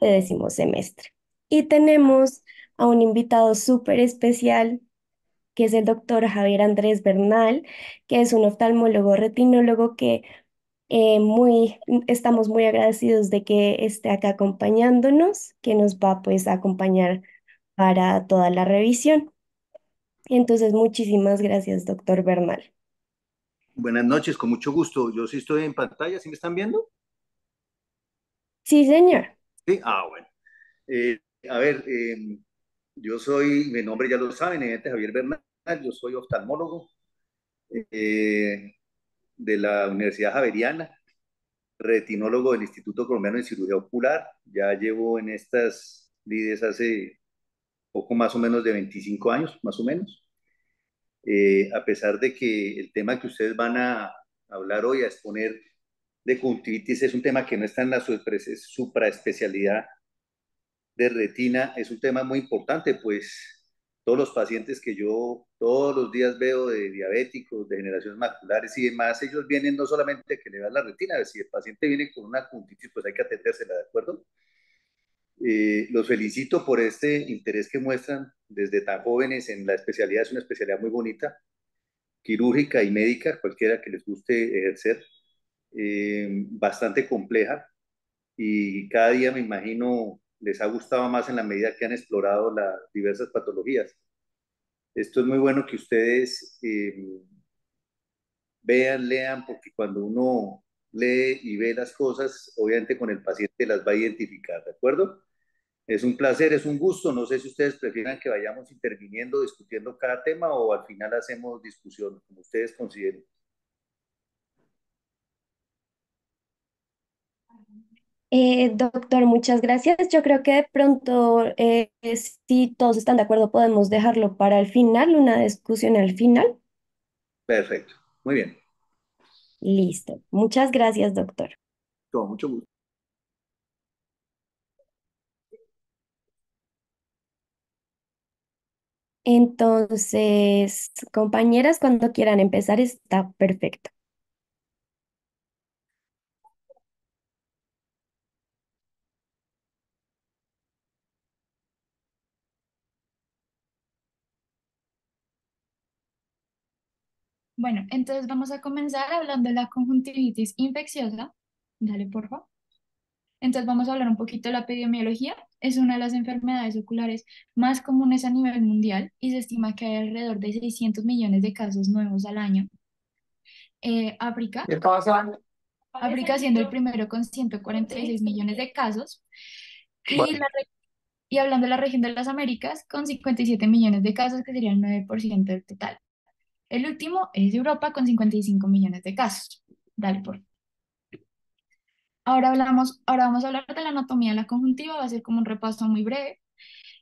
de décimo semestre. Y tenemos a un invitado súper especial, que es el doctor Javier Andrés Bernal, que es un oftalmólogo retinólogo que eh, muy, estamos muy agradecidos de que esté acá acompañándonos, que nos va pues a acompañar para toda la revisión. Entonces, muchísimas gracias, doctor Bernal. Buenas noches, con mucho gusto. Yo sí estoy en pantalla, ¿sí me están viendo? Sí, señor. Ah, bueno. Eh, a ver, em, yo soy, mi nombre ya lo saben, es Javier Bernal, yo soy oftalmólogo eh, de la Universidad Javeriana, retinólogo del Instituto Colombiano de Cirugía Ocular, ya llevo en estas líderes hace poco más o menos de 25 años, más o menos. Eh, a pesar de que el tema que ustedes van a hablar hoy, a exponer, de conjuntivitis es un tema que no está en la supraespecialidad de retina, es un tema muy importante, pues todos los pacientes que yo todos los días veo de diabéticos, de generaciones maculares y demás, ellos vienen no solamente que le dan la retina, si el paciente viene con una conjuntivitis, pues hay que atendérsela, ¿de acuerdo? Eh, los felicito por este interés que muestran desde tan jóvenes en la especialidad, es una especialidad muy bonita, quirúrgica y médica, cualquiera que les guste ejercer. Eh, bastante compleja y cada día me imagino les ha gustado más en la medida que han explorado las diversas patologías. Esto es muy bueno que ustedes eh, vean, lean, porque cuando uno lee y ve las cosas, obviamente con el paciente las va a identificar, ¿de acuerdo? Es un placer, es un gusto. No sé si ustedes prefieran que vayamos interviniendo, discutiendo cada tema o al final hacemos discusión, como ustedes consideren. Eh, doctor, muchas gracias. Yo creo que de pronto, eh, si todos están de acuerdo, podemos dejarlo para el final, una discusión al final. Perfecto, muy bien. Listo. Muchas gracias, doctor. Con mucho gusto. Entonces, compañeras, cuando quieran empezar, está perfecto. Bueno, entonces vamos a comenzar hablando de la conjuntivitis infecciosa. Dale, por favor. Entonces vamos a hablar un poquito de la epidemiología. Es una de las enfermedades oculares más comunes a nivel mundial y se estima que hay alrededor de 600 millones de casos nuevos al año. Eh, África. África siendo el primero con 146 millones de casos. Y, y hablando de la región de las Américas, con 57 millones de casos, que sería el 9% del total. El último es Europa con 55 millones de casos. Dale, Ahora, hablamos, ahora vamos a hablar de la anatomía de la conjuntiva, va a ser como un repaso muy breve.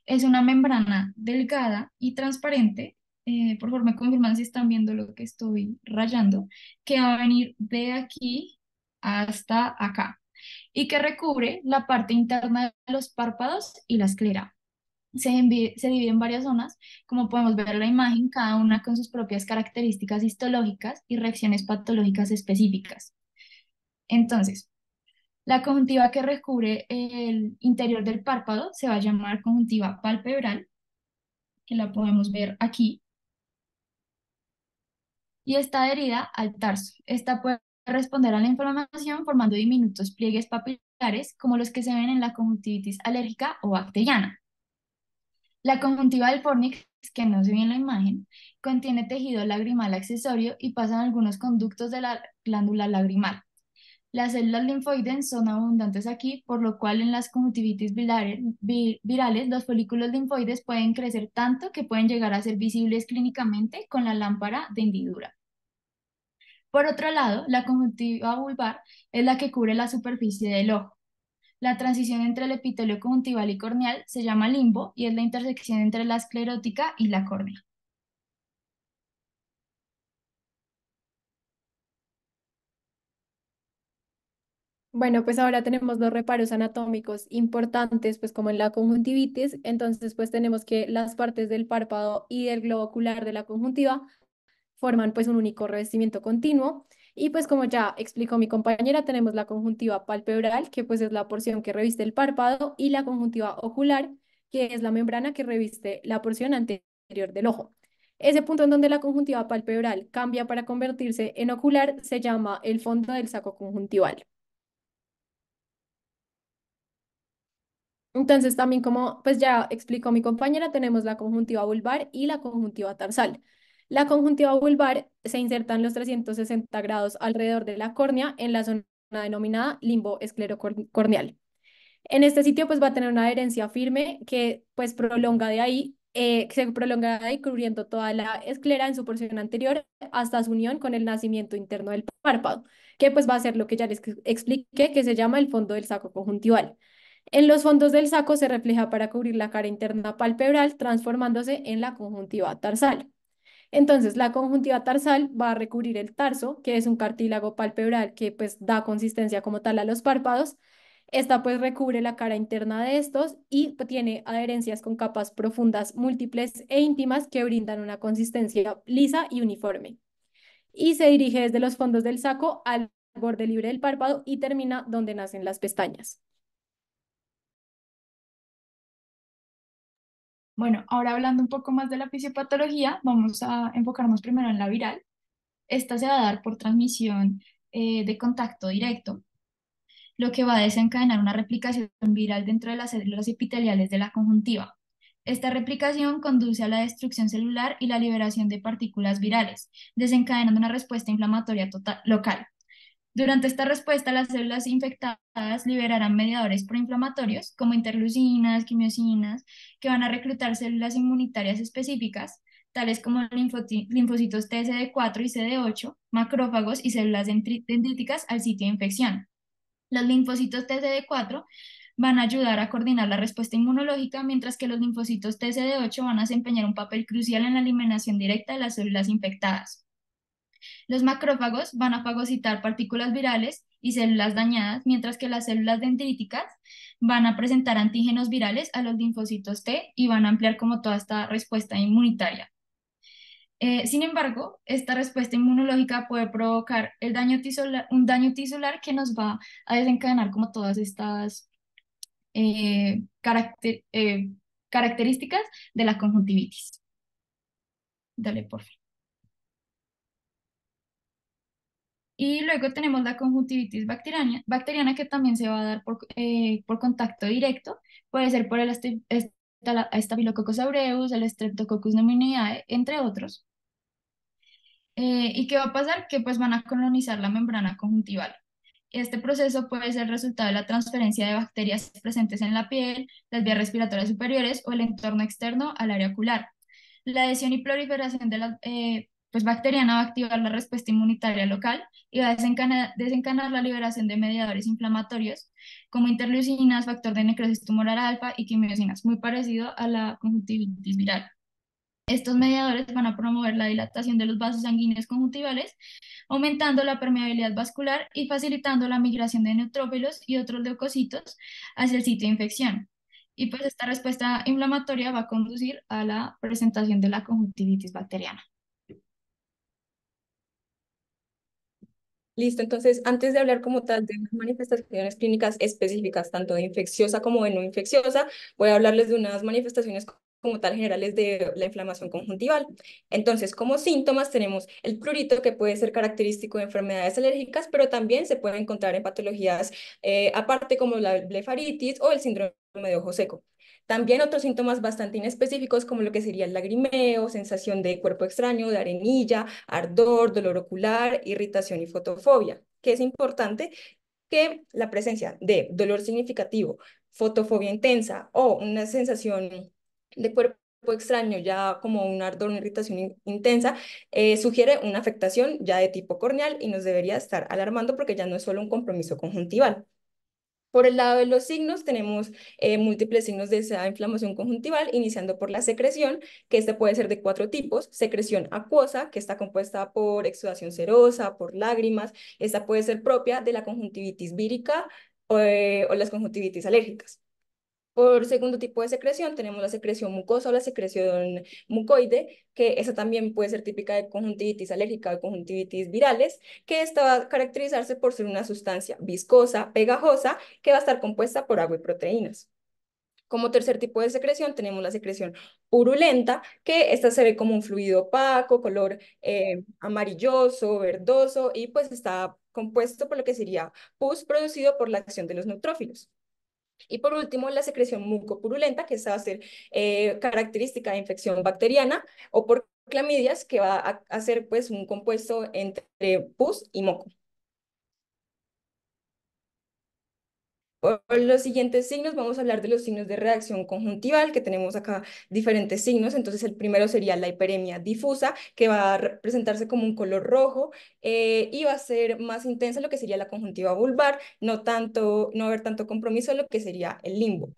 Es una membrana delgada y transparente, eh, por favor me confirman si están viendo lo que estoy rayando, que va a venir de aquí hasta acá y que recubre la parte interna de los párpados y la esclera se, se, divide en varias zonas, como podemos ver en la imagen, cada una con sus propias características histológicas y reacciones patológicas específicas. Entonces, la conjuntiva que recubre el interior del párpado se va a llamar conjuntiva palpebral, que la podemos ver aquí, y está adherida al tarso. Esta puede responder a la inflamación formando diminutos pliegues papilares como los que se ven en la conjuntivitis alérgica o bacteriana. La conjuntiva del fornix, que no se ve en la imagen, contiene tejido lagrimal accesorio y pasan algunos conductos de la glándula lagrimal. Las células linfoides son abundantes aquí, por lo cual en las conjuntivitis virales los folículos linfoides pueden crecer tanto que pueden llegar a ser visibles clínicamente con la lámpara de hendidura. Por otro lado, la conjuntiva vulvar es la que cubre la superficie del ojo. La transición entre el epitelio conjuntival y corneal se llama limbo y es la intersección entre la esclerótica y la córnea. Bueno, pues ahora tenemos dos reparos anatómicos importantes, pues como en la conjuntivitis, entonces pues tenemos que las partes del párpado y del globo ocular de la conjuntiva forman pues un único revestimiento continuo. Y pues como ya explicó mi compañera, tenemos la conjuntiva palpebral, que pues es la porción que reviste el párpado, y la conjuntiva ocular, que es la membrana que reviste la porción anterior del ojo. Ese punto en donde la conjuntiva palpebral cambia para convertirse en ocular se llama el fondo del saco conjuntival. Entonces también como pues ya explicó mi compañera, tenemos la conjuntiva vulvar y la conjuntiva tarsal. La conjuntiva vulvar se inserta en los 360 grados alrededor de la córnea en la zona denominada limbo esclerocorneal. En este sitio pues va a tener una adherencia firme que pues prolonga de ahí, eh, se prolonga de ahí cubriendo toda la esclera en su porción anterior hasta su unión con el nacimiento interno del párpado, que pues va a ser lo que ya les expliqué que se llama el fondo del saco conjuntival. En los fondos del saco se refleja para cubrir la cara interna palpebral transformándose en la conjuntiva tarsal. Entonces, la conjuntiva tarsal va a recubrir el tarso, que es un cartílago palpebral que pues, da consistencia como tal a los párpados. Esta pues recubre la cara interna de estos y pues, tiene adherencias con capas profundas, múltiples e íntimas que brindan una consistencia lisa y uniforme. Y se dirige desde los fondos del saco al borde libre del párpado y termina donde nacen las pestañas. Bueno, ahora hablando un poco más de la fisiopatología, vamos a enfocarnos primero en la viral. Esta se va a dar por transmisión eh, de contacto directo, lo que va a desencadenar una replicación viral dentro de las células epiteliales de la conjuntiva. Esta replicación conduce a la destrucción celular y la liberación de partículas virales, desencadenando una respuesta inflamatoria local. Durante esta respuesta, las células infectadas liberarán mediadores proinflamatorios como interlucinas, quimiosinas, que van a reclutar células inmunitarias específicas, tales como linfocitos TCD4 y CD8, macrófagos y células dendríticas al sitio de infección. Los linfocitos TCD4 van a ayudar a coordinar la respuesta inmunológica, mientras que los linfocitos TCD8 van a desempeñar un papel crucial en la eliminación directa de las células infectadas. Los macrófagos van a fagocitar partículas virales y células dañadas, mientras que las células dendríticas van a presentar antígenos virales a los linfocitos T y van a ampliar como toda esta respuesta inmunitaria. Eh, sin embargo, esta respuesta inmunológica puede provocar el daño un daño tisular que nos va a desencadenar como todas estas eh, eh, características de la conjuntivitis. Dale, por favor. Y luego tenemos la conjuntivitis bacteriana, bacteriana que también se va a dar por, eh, por contacto directo, puede ser por el Staphylococcus aureus, el Streptococcus pneumoniae, entre otros. Eh, ¿Y qué va a pasar? Que pues van a colonizar la membrana conjuntival. Este proceso puede ser resultado de la transferencia de bacterias presentes en la piel, las vías respiratorias superiores o el entorno externo al área ocular. La adhesión y proliferación de las eh, pues bacteriana va a activar la respuesta inmunitaria local y va a desencadenar, la liberación de mediadores inflamatorios como interleucinas, factor de necrosis tumoral alfa y quimiosinas, muy parecido a la conjuntivitis viral. Estos mediadores van a promover la dilatación de los vasos sanguíneos conjuntivales, aumentando la permeabilidad vascular y facilitando la migración de neutrófilos y otros leucocitos hacia el sitio de infección. Y pues esta respuesta inflamatoria va a conducir a la presentación de la conjuntivitis bacteriana. Listo, entonces antes de hablar como tal de manifestaciones clínicas específicas, tanto de infecciosa como de no infecciosa, voy a hablarles de unas manifestaciones como tal generales de la inflamación conjuntival. Entonces, como síntomas tenemos el prurito que puede ser característico de enfermedades alérgicas, pero también se puede encontrar en patologías eh, aparte como la blefaritis o el síndrome de ojo seco. También otros síntomas bastante inespecíficos como lo que sería el lagrimeo, sensación de cuerpo extraño, de arenilla, ardor, dolor ocular, irritación y fotofobia, que es importante que la presencia de dolor significativo, fotofobia intensa o una sensación de cuerpo extraño, ya como un ardor, una irritación intensa, eh, sugiere una afectación ya de tipo corneal y nos debería estar alarmando porque ya no es solo un compromiso conjuntival. Por el lado de los signos tenemos eh, múltiples signos de esa inflamación conjuntival, iniciando por la secreción, que esta puede ser de cuatro tipos. Secreción acuosa, que está compuesta por exudación serosa, por lágrimas. Esta puede ser propia de la conjuntivitis vírica o, eh, o las conjuntivitis alérgicas. Por segundo tipo de secreción tenemos la secreción mucosa o la secreción mucoide, que esa también puede ser típica de conjuntivitis alérgica o conjuntivitis virales, que esta va a caracterizarse por ser una sustancia viscosa, pegajosa, que va a estar compuesta por agua y proteínas. Como tercer tipo de secreción tenemos la secreción purulenta, que esta se ve como un fluido opaco, color eh, amarilloso, verdoso, y pues está compuesto por lo que sería pus producido por la acción de los neutrófilos. Y por último, la secreción mucopurulenta, que esa va a ser eh, característica de infección bacteriana, o por clamidias, que va a, hacer ser pues un compuesto entre pus y moco. Por los siguientes signos vamos a hablar de los signos de reacción conjuntival, que tenemos acá diferentes signos. Entonces el primero sería la hiperemia difusa, que va a presentarse como un color rojo eh, y va a ser más intensa lo que sería la conjuntiva vulvar, no, tanto, no haber tanto compromiso lo que sería el limbo.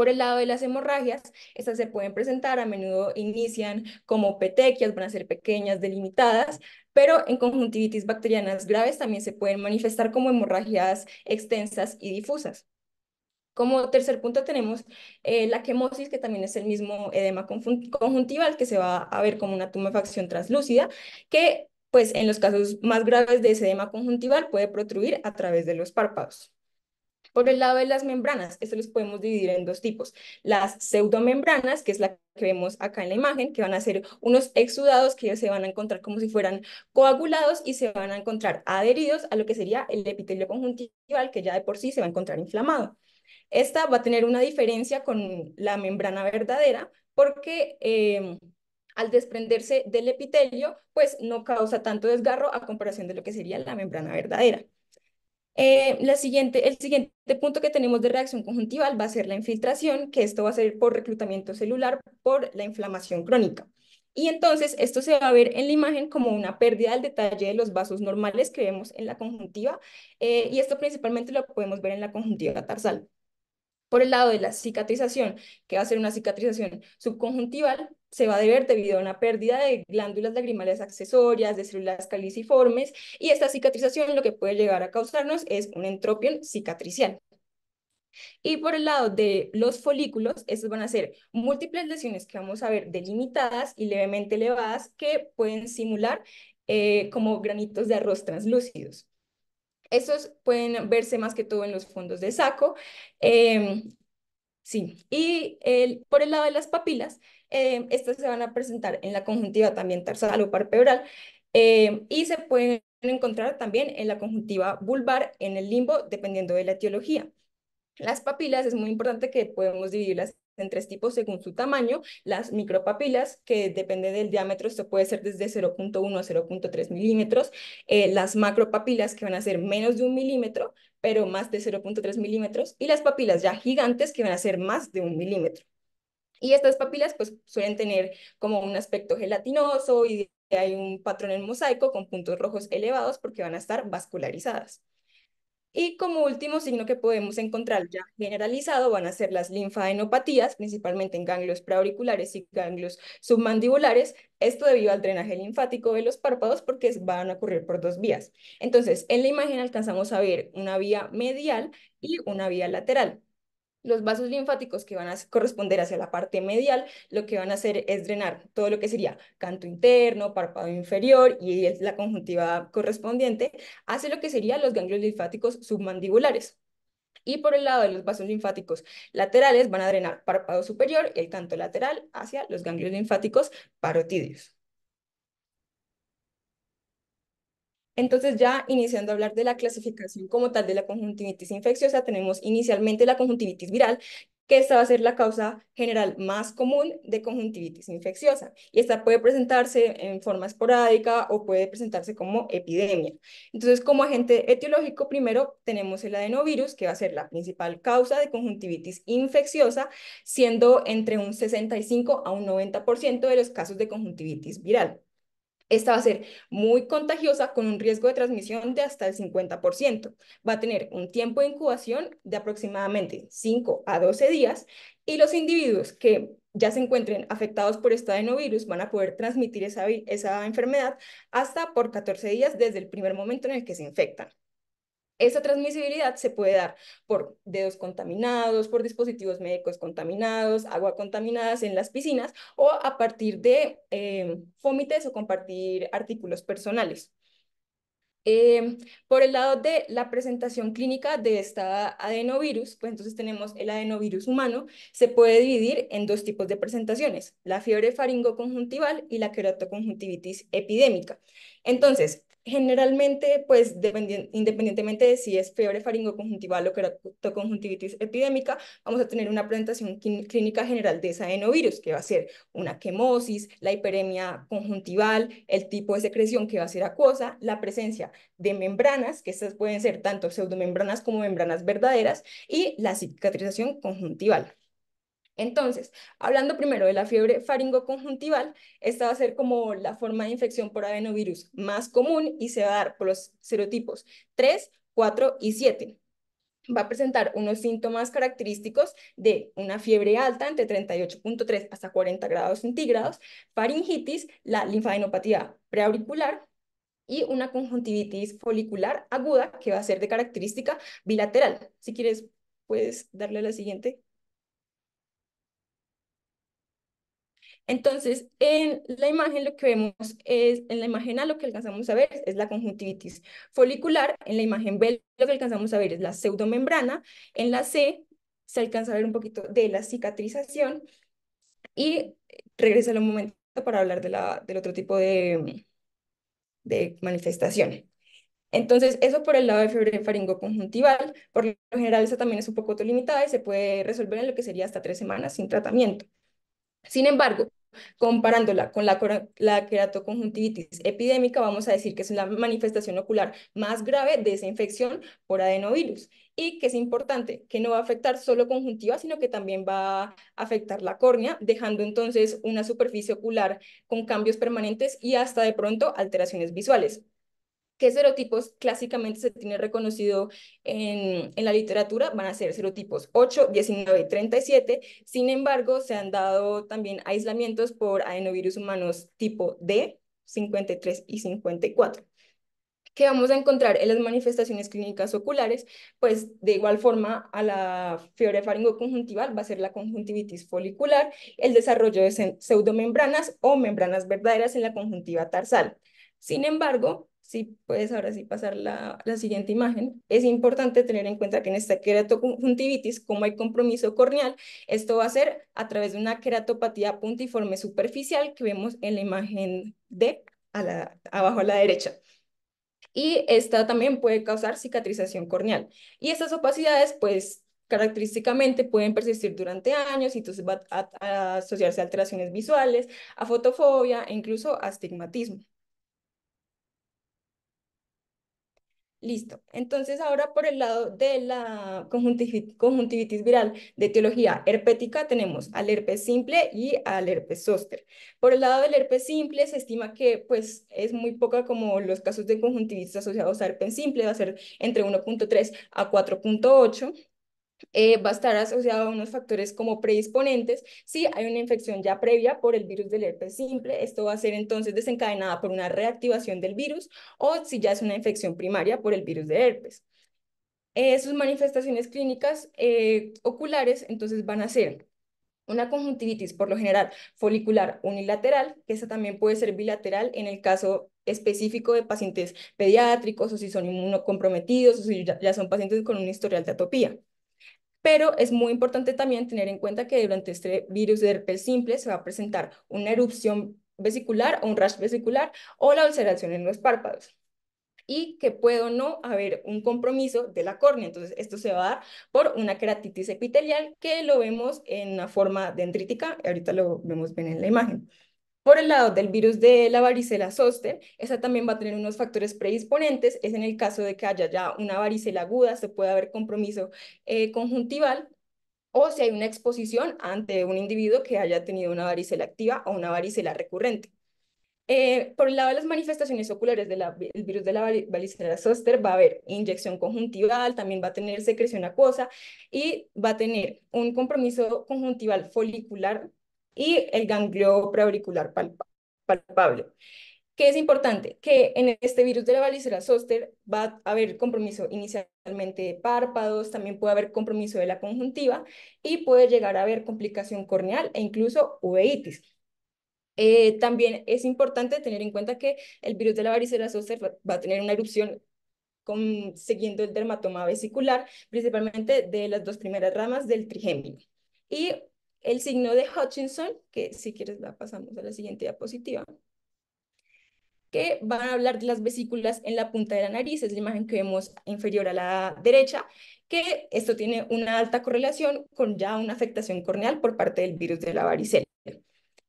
Por el lado de las hemorragias, estas se pueden presentar, a menudo inician como petequias, van a ser pequeñas, delimitadas, pero en conjuntivitis bacterianas graves también se pueden manifestar como hemorragias extensas y difusas. Como tercer punto tenemos eh, la quemosis, que también es el mismo edema conjuntival, que se va a ver como una tumefacción translúcida, que pues en los casos más graves de ese edema conjuntival puede protruir a través de los párpados. Por el lado de las membranas, esto los podemos dividir en dos tipos. Las pseudomembranas, que es la que vemos acá en la imagen, que van a ser unos exudados que se van a encontrar como si fueran coagulados y se van a encontrar adheridos a lo que sería el epitelio conjuntival, que ya de por sí se va a encontrar inflamado. Esta va a tener una diferencia con la membrana verdadera porque em, al desprenderse del epitelio, pues no causa tanto desgarro a comparación de lo que sería la membrana verdadera. Eh, siguiente, el siguiente punto que tenemos de reacción conjuntival va a ser la infiltración, que esto va a ser por reclutamiento celular, por la inflamación crónica. Y entonces esto se va a ver en la imagen como una pérdida del detalle de los vasos normales que vemos en la conjuntiva, eh, y esto principalmente lo podemos ver en la conjuntiva tarsal. Por el lado de la cicatrización, que va a ser una cicatrización subconjuntival, se va a deber debido a una pérdida de glándulas lagrimales accesorias, de células caliciformes, y esta cicatrización lo que puede llegar a causarnos es un entropión cicatricial. Y por el lado de los folículos, estos van a ser múltiples lesiones que vamos a ver delimitadas y levemente elevadas que pueden simular eh, como granitos de arroz translúcidos. Esos pueden verse más que todo en los fondos de saco. Em, sí, y el, por el lado de las papilas, em, estas se van a presentar en la conjuntiva también tarsal o parpebral em, y se pueden encontrar también en la conjuntiva vulvar, en el limbo, dependiendo de la etiología. Las papilas es muy importante que podemos dividirlas en tres tipos según su tamaño, las micropapilas, que depende del diámetro, esto puede ser desde 0.1 a 0.3 milímetros, eh, las macropapilas, que van a ser menos de un milímetro, pero más de 0.3 milímetros, y las papilas ya gigantes, que van a ser más de un milímetro. Y estas papilas pues suelen tener como un aspecto gelatinoso y hay un patrón en mosaico con puntos rojos elevados porque van a estar vascularizadas. Y como último signo que podemos encontrar ya generalizado van a ser las linfadenopatías, principalmente en ganglios preauriculares y ganglios submandibulares. Esto debido al drenaje linfático de los párpados porque van a ocurrir por dos vías. Entonces, en la imagen alcanzamos a ver una vía medial y una vía lateral. Los vasos linfáticos que van a corresponder hacia la parte medial, lo que van a hacer es drenar todo lo que sería canto interno, párpado inferior y la conjuntiva correspondiente, hace lo que serían los ganglios linfáticos submandibulares. Y por el lado de los vasos linfáticos laterales van a drenar párpado superior, y el canto lateral hacia los ganglios linfáticos parotidios. Entonces ya iniciando a hablar de la clasificación como tal de la conjuntivitis infecciosa, tenemos inicialmente la conjuntivitis viral, que esta va a ser la causa general más común de conjuntivitis infecciosa. Y esta puede presentarse en forma esporádica o puede presentarse como epidemia. Entonces, como agente etiológico, primero tenemos el adenovirus, que va a ser la principal causa de conjuntivitis infecciosa, siendo entre un 65 a un 90% de los casos de conjuntivitis viral. Esta va a ser muy contagiosa con un riesgo de transmisión de hasta el 50%. Va a tener un tiempo de incubación de aproximadamente 5 a 12 días y los individuos que ya se encuentren afectados por este adenovirus van a poder transmitir esa, esa enfermedad hasta por 14 días desde el primer momento en el que se infectan. Esa transmisibilidad se puede dar por dedos contaminados, por dispositivos médicos contaminados, agua contaminada en las piscinas o a partir de eh, fómites o compartir artículos personales. Eh, por el lado de la presentación clínica de esta adenovirus, pues entonces tenemos el adenovirus humano, se puede dividir en dos tipos de presentaciones, la fiebre faringoconjuntival y la queratoconjuntivitis epidémica. Entonces, Generalmente, pues independientemente de si es fiebre faringoconjuntival o conjuntivitis epidémica, vamos a tener una presentación clínica general de ese adenovirus, que va a ser una quemosis, la hiperemia conjuntival, el tipo de secreción que va a ser acuosa, la presencia de membranas, que estas pueden ser tanto pseudomembranas como membranas verdaderas, y la cicatrización conjuntival. Entonces, hablando primero de la fiebre faringoconjuntival, esta va a ser como la forma de infección por adenovirus más común y se va a dar por los serotipos 3, 4 y 7 va a presentar unos síntomas característicos de una fiebre alta entre 38.3 hasta 40 grados centígrados, faringitis, la linfadenopatía preauricular y una conjuntivitis folicular aguda que va a ser de característica bilateral. Si quieres, puedes darle la siguiente. Entonces, en la imagen lo que vemos es, en la imagen A lo que alcanzamos a ver es la conjuntivitis folicular, en la imagen B lo que alcanzamos a ver es la pseudomembrana, en la C se alcanza a ver un poquito de la cicatrización y regresaré un momento para hablar del otro tipo de, de manifestación. Entonces, eso por el lado de fiebre faringoconjuntival, por lo general esa también es un poco limitada y se puede resolver en lo que sería hasta tres semanas sin tratamiento. Sin embargo, comparándola con la, la queratoconjuntivitis epidémica, vamos a decir que es la manifestación ocular más grave de esa infección por adenovirus y que es importante, que no va a afectar solo conjuntiva, sino que también va a afectar la córnea, dejando entonces una superficie ocular con cambios permanentes y hasta de pronto alteraciones visuales. ¿Qué serotipos clásicamente se tiene reconocido en, la literatura? Van a ser serotipos 8, 19 y 37. Sin embargo, se han dado también aislamientos por adenovirus humanos tipo D, 53 y 54. ¿Qué vamos a encontrar en las manifestaciones clínicas oculares? Pues de igual forma a la fiebre faringoconjuntival va a ser la conjuntivitis folicular, el desarrollo de pseudomembranas o membranas verdaderas en la conjuntiva tarsal. Sin embargo, si puedes ahora sí pasar la, siguiente imagen, es importante tener en cuenta que en esta queratoconjuntivitis, como hay compromiso corneal, esto va a ser a través de una queratopatía puntiforme superficial que vemos en la imagen D, abajo a la derecha y esta también puede causar cicatrización corneal. Y estas opacidades, pues, característicamente pueden persistir durante años y entonces va a, asociarse a alteraciones visuales, a fotofobia e incluso astigmatismo. Listo. Entonces, ahora por el lado de la conjuntivitis, viral de etiología herpética tenemos al herpes simple y al herpes zóster. Por el lado del herpes simple se estima que pues es muy poca como los casos de conjuntivitis asociados a herpes simple, va a ser entre 1.3 a 4.8 eh, va a estar asociado a unos factores como predisponentes si hay una infección ya previa por el virus del herpes simple. Esto va a ser entonces desencadenada por una reactivación del virus o si ya es una infección primaria por el virus de herpes. Eh, sus manifestaciones clínicas eh, oculares entonces van a ser una conjuntivitis por lo general folicular unilateral, que esa también puede ser bilateral en el caso específico de pacientes pediátricos o si son inmunocomprometidos o si ya son pacientes con un historial de atopía. Pero es muy importante también tener en cuenta que durante este virus de herpes simple se va a presentar una erupción vesicular o un rash vesicular o la ulceración en los párpados y que puede o no haber un compromiso de la córnea. Entonces, esto se va a dar por una queratitis epitelial que lo vemos en la forma dendrítica, ahorita lo vemos bien en la imagen. Por el lado del virus de la varicela zóster, esa también va a tener unos factores predisponentes. Es en el caso de que haya ya una varicela aguda, se puede haber compromiso eh, conjuntival o si hay una exposición ante un individuo que haya tenido una varicela activa o una varicela recurrente. Eh, por el lado de las manifestaciones oculares del virus de la varicela zoster, va a haber inyección conjuntival, también va a tener secreción acuosa y va a tener un compromiso conjuntival folicular y el ganglio preauricular palpable. ¿Qué es importante? Que en este virus de la varicela zoster va a haber compromiso inicialmente de párpados, también puede haber compromiso de la conjuntiva y puede llegar a haber complicación corneal e incluso uveitis. Eh, también es importante tener en cuenta que el virus de la varicela zoster va a tener una erupción con, siguiendo el dermatoma vesicular, principalmente de las dos primeras ramas del trigémino. Y el signo de Hutchinson, que si quieres la pasamos a la siguiente diapositiva, que van a hablar de las vesículas en la punta de la nariz, es la imagen que vemos inferior a la derecha, que esto tiene una alta correlación con ya una afectación corneal por parte del virus de la varicela.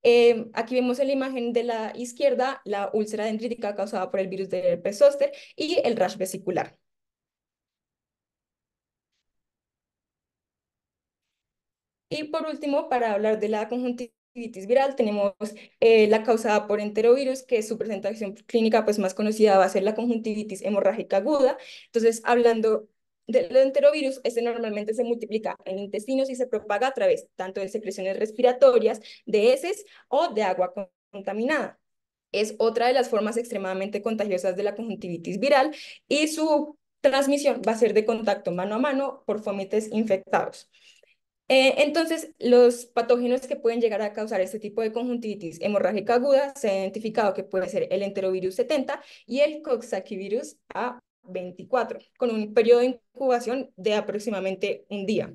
Eh, aquí vemos en la imagen de la izquierda la úlcera dendrítica causada por el virus del herpes y el rash vesicular. Y por último, para hablar de la conjuntivitis viral, tenemos eh, la causada por enterovirus, que su presentación clínica pues, más conocida va a ser la conjuntivitis hemorrágica aguda. Entonces, hablando del enterovirus, este normalmente se multiplica en intestinos y se propaga a través tanto de secreciones respiratorias, de heces o de agua contaminada. Es otra de las formas extremadamente contagiosas de la conjuntivitis viral y su transmisión va a ser de contacto mano a mano por fomites infectados. Eh, entonces, los patógenos que pueden llegar a causar este tipo de conjuntivitis hemorrágica aguda se ha identificado que puede ser el enterovirus 70 y el coxsackievirus A24, con un periodo de incubación de aproximadamente un día.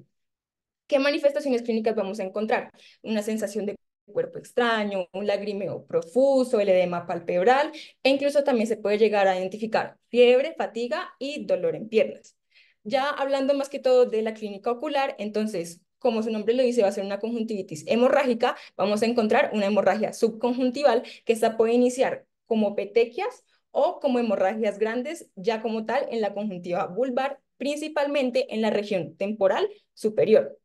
¿Qué manifestaciones clínicas vamos a encontrar? Una sensación de cuerpo extraño, un lagrimeo profuso, el edema palpebral e incluso también se puede llegar a identificar fiebre, fatiga y dolor en piernas. Ya hablando más que todo de la clínica ocular, entonces como su nombre lo dice, va a ser una conjuntivitis hemorrágica, vamos a encontrar una hemorragia subconjuntival que esta puede iniciar como petequias o como hemorragias grandes, ya como tal en la conjuntiva vulvar, principalmente en la región temporal superior.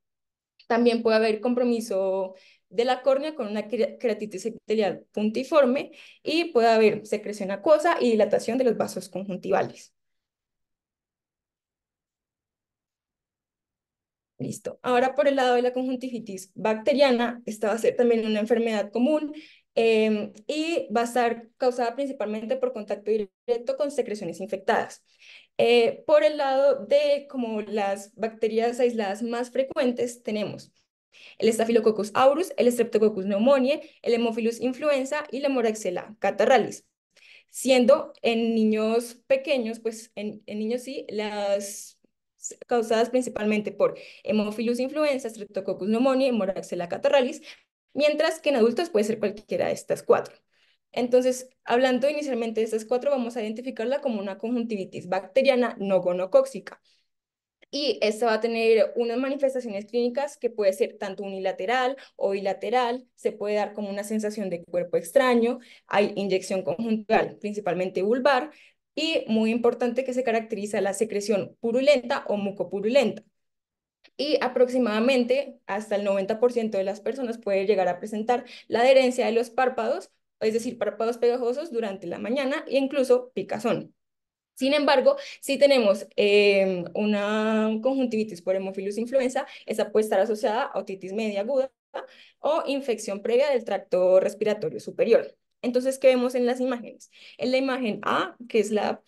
También puede haber compromiso de la córnea con una creatitis epitelial puntiforme y puede haber secreción acuosa y dilatación de los vasos conjuntivales. Listo. Ahora por el lado de la conjuntivitis bacteriana, esta va a ser también una enfermedad común em, y va a estar causada principalmente por contacto directo con secreciones infectadas. Eh, por el lado de como las bacterias aisladas más frecuentes tenemos el Staphylococcus aureus, el Streptococcus pneumoniae, el Hemophilus influenza y la Moraxella catarralis. Siendo en niños pequeños, pues en niños sí, las causadas principalmente por hemofilus influenza, Streptococcus pneumoniae Moraxella catarralis, mientras que en adultos puede ser cualquiera de estas cuatro. Entonces, hablando inicialmente de estas cuatro, vamos a identificarla como una conjuntivitis bacteriana no gonocóxica. Y esta va a tener unas manifestaciones clínicas que puede ser tanto unilateral o bilateral, se puede dar como una sensación de cuerpo extraño, hay inyección conjuntival, principalmente vulvar, y muy importante que se caracteriza la secreción purulenta o mucopurulenta. Y aproximadamente hasta el 90% de las personas puede llegar a presentar la adherencia de los párpados, es decir, párpados pegajosos durante la mañana e incluso picazón. Sin embargo, si tenemos eh, una conjuntivitis por hemofilus influenza, esa puede estar asociada a otitis media aguda o infección previa del tracto respiratorio superior. Entonces, ¿qué vemos en las imágenes? En la imagen A, que es la,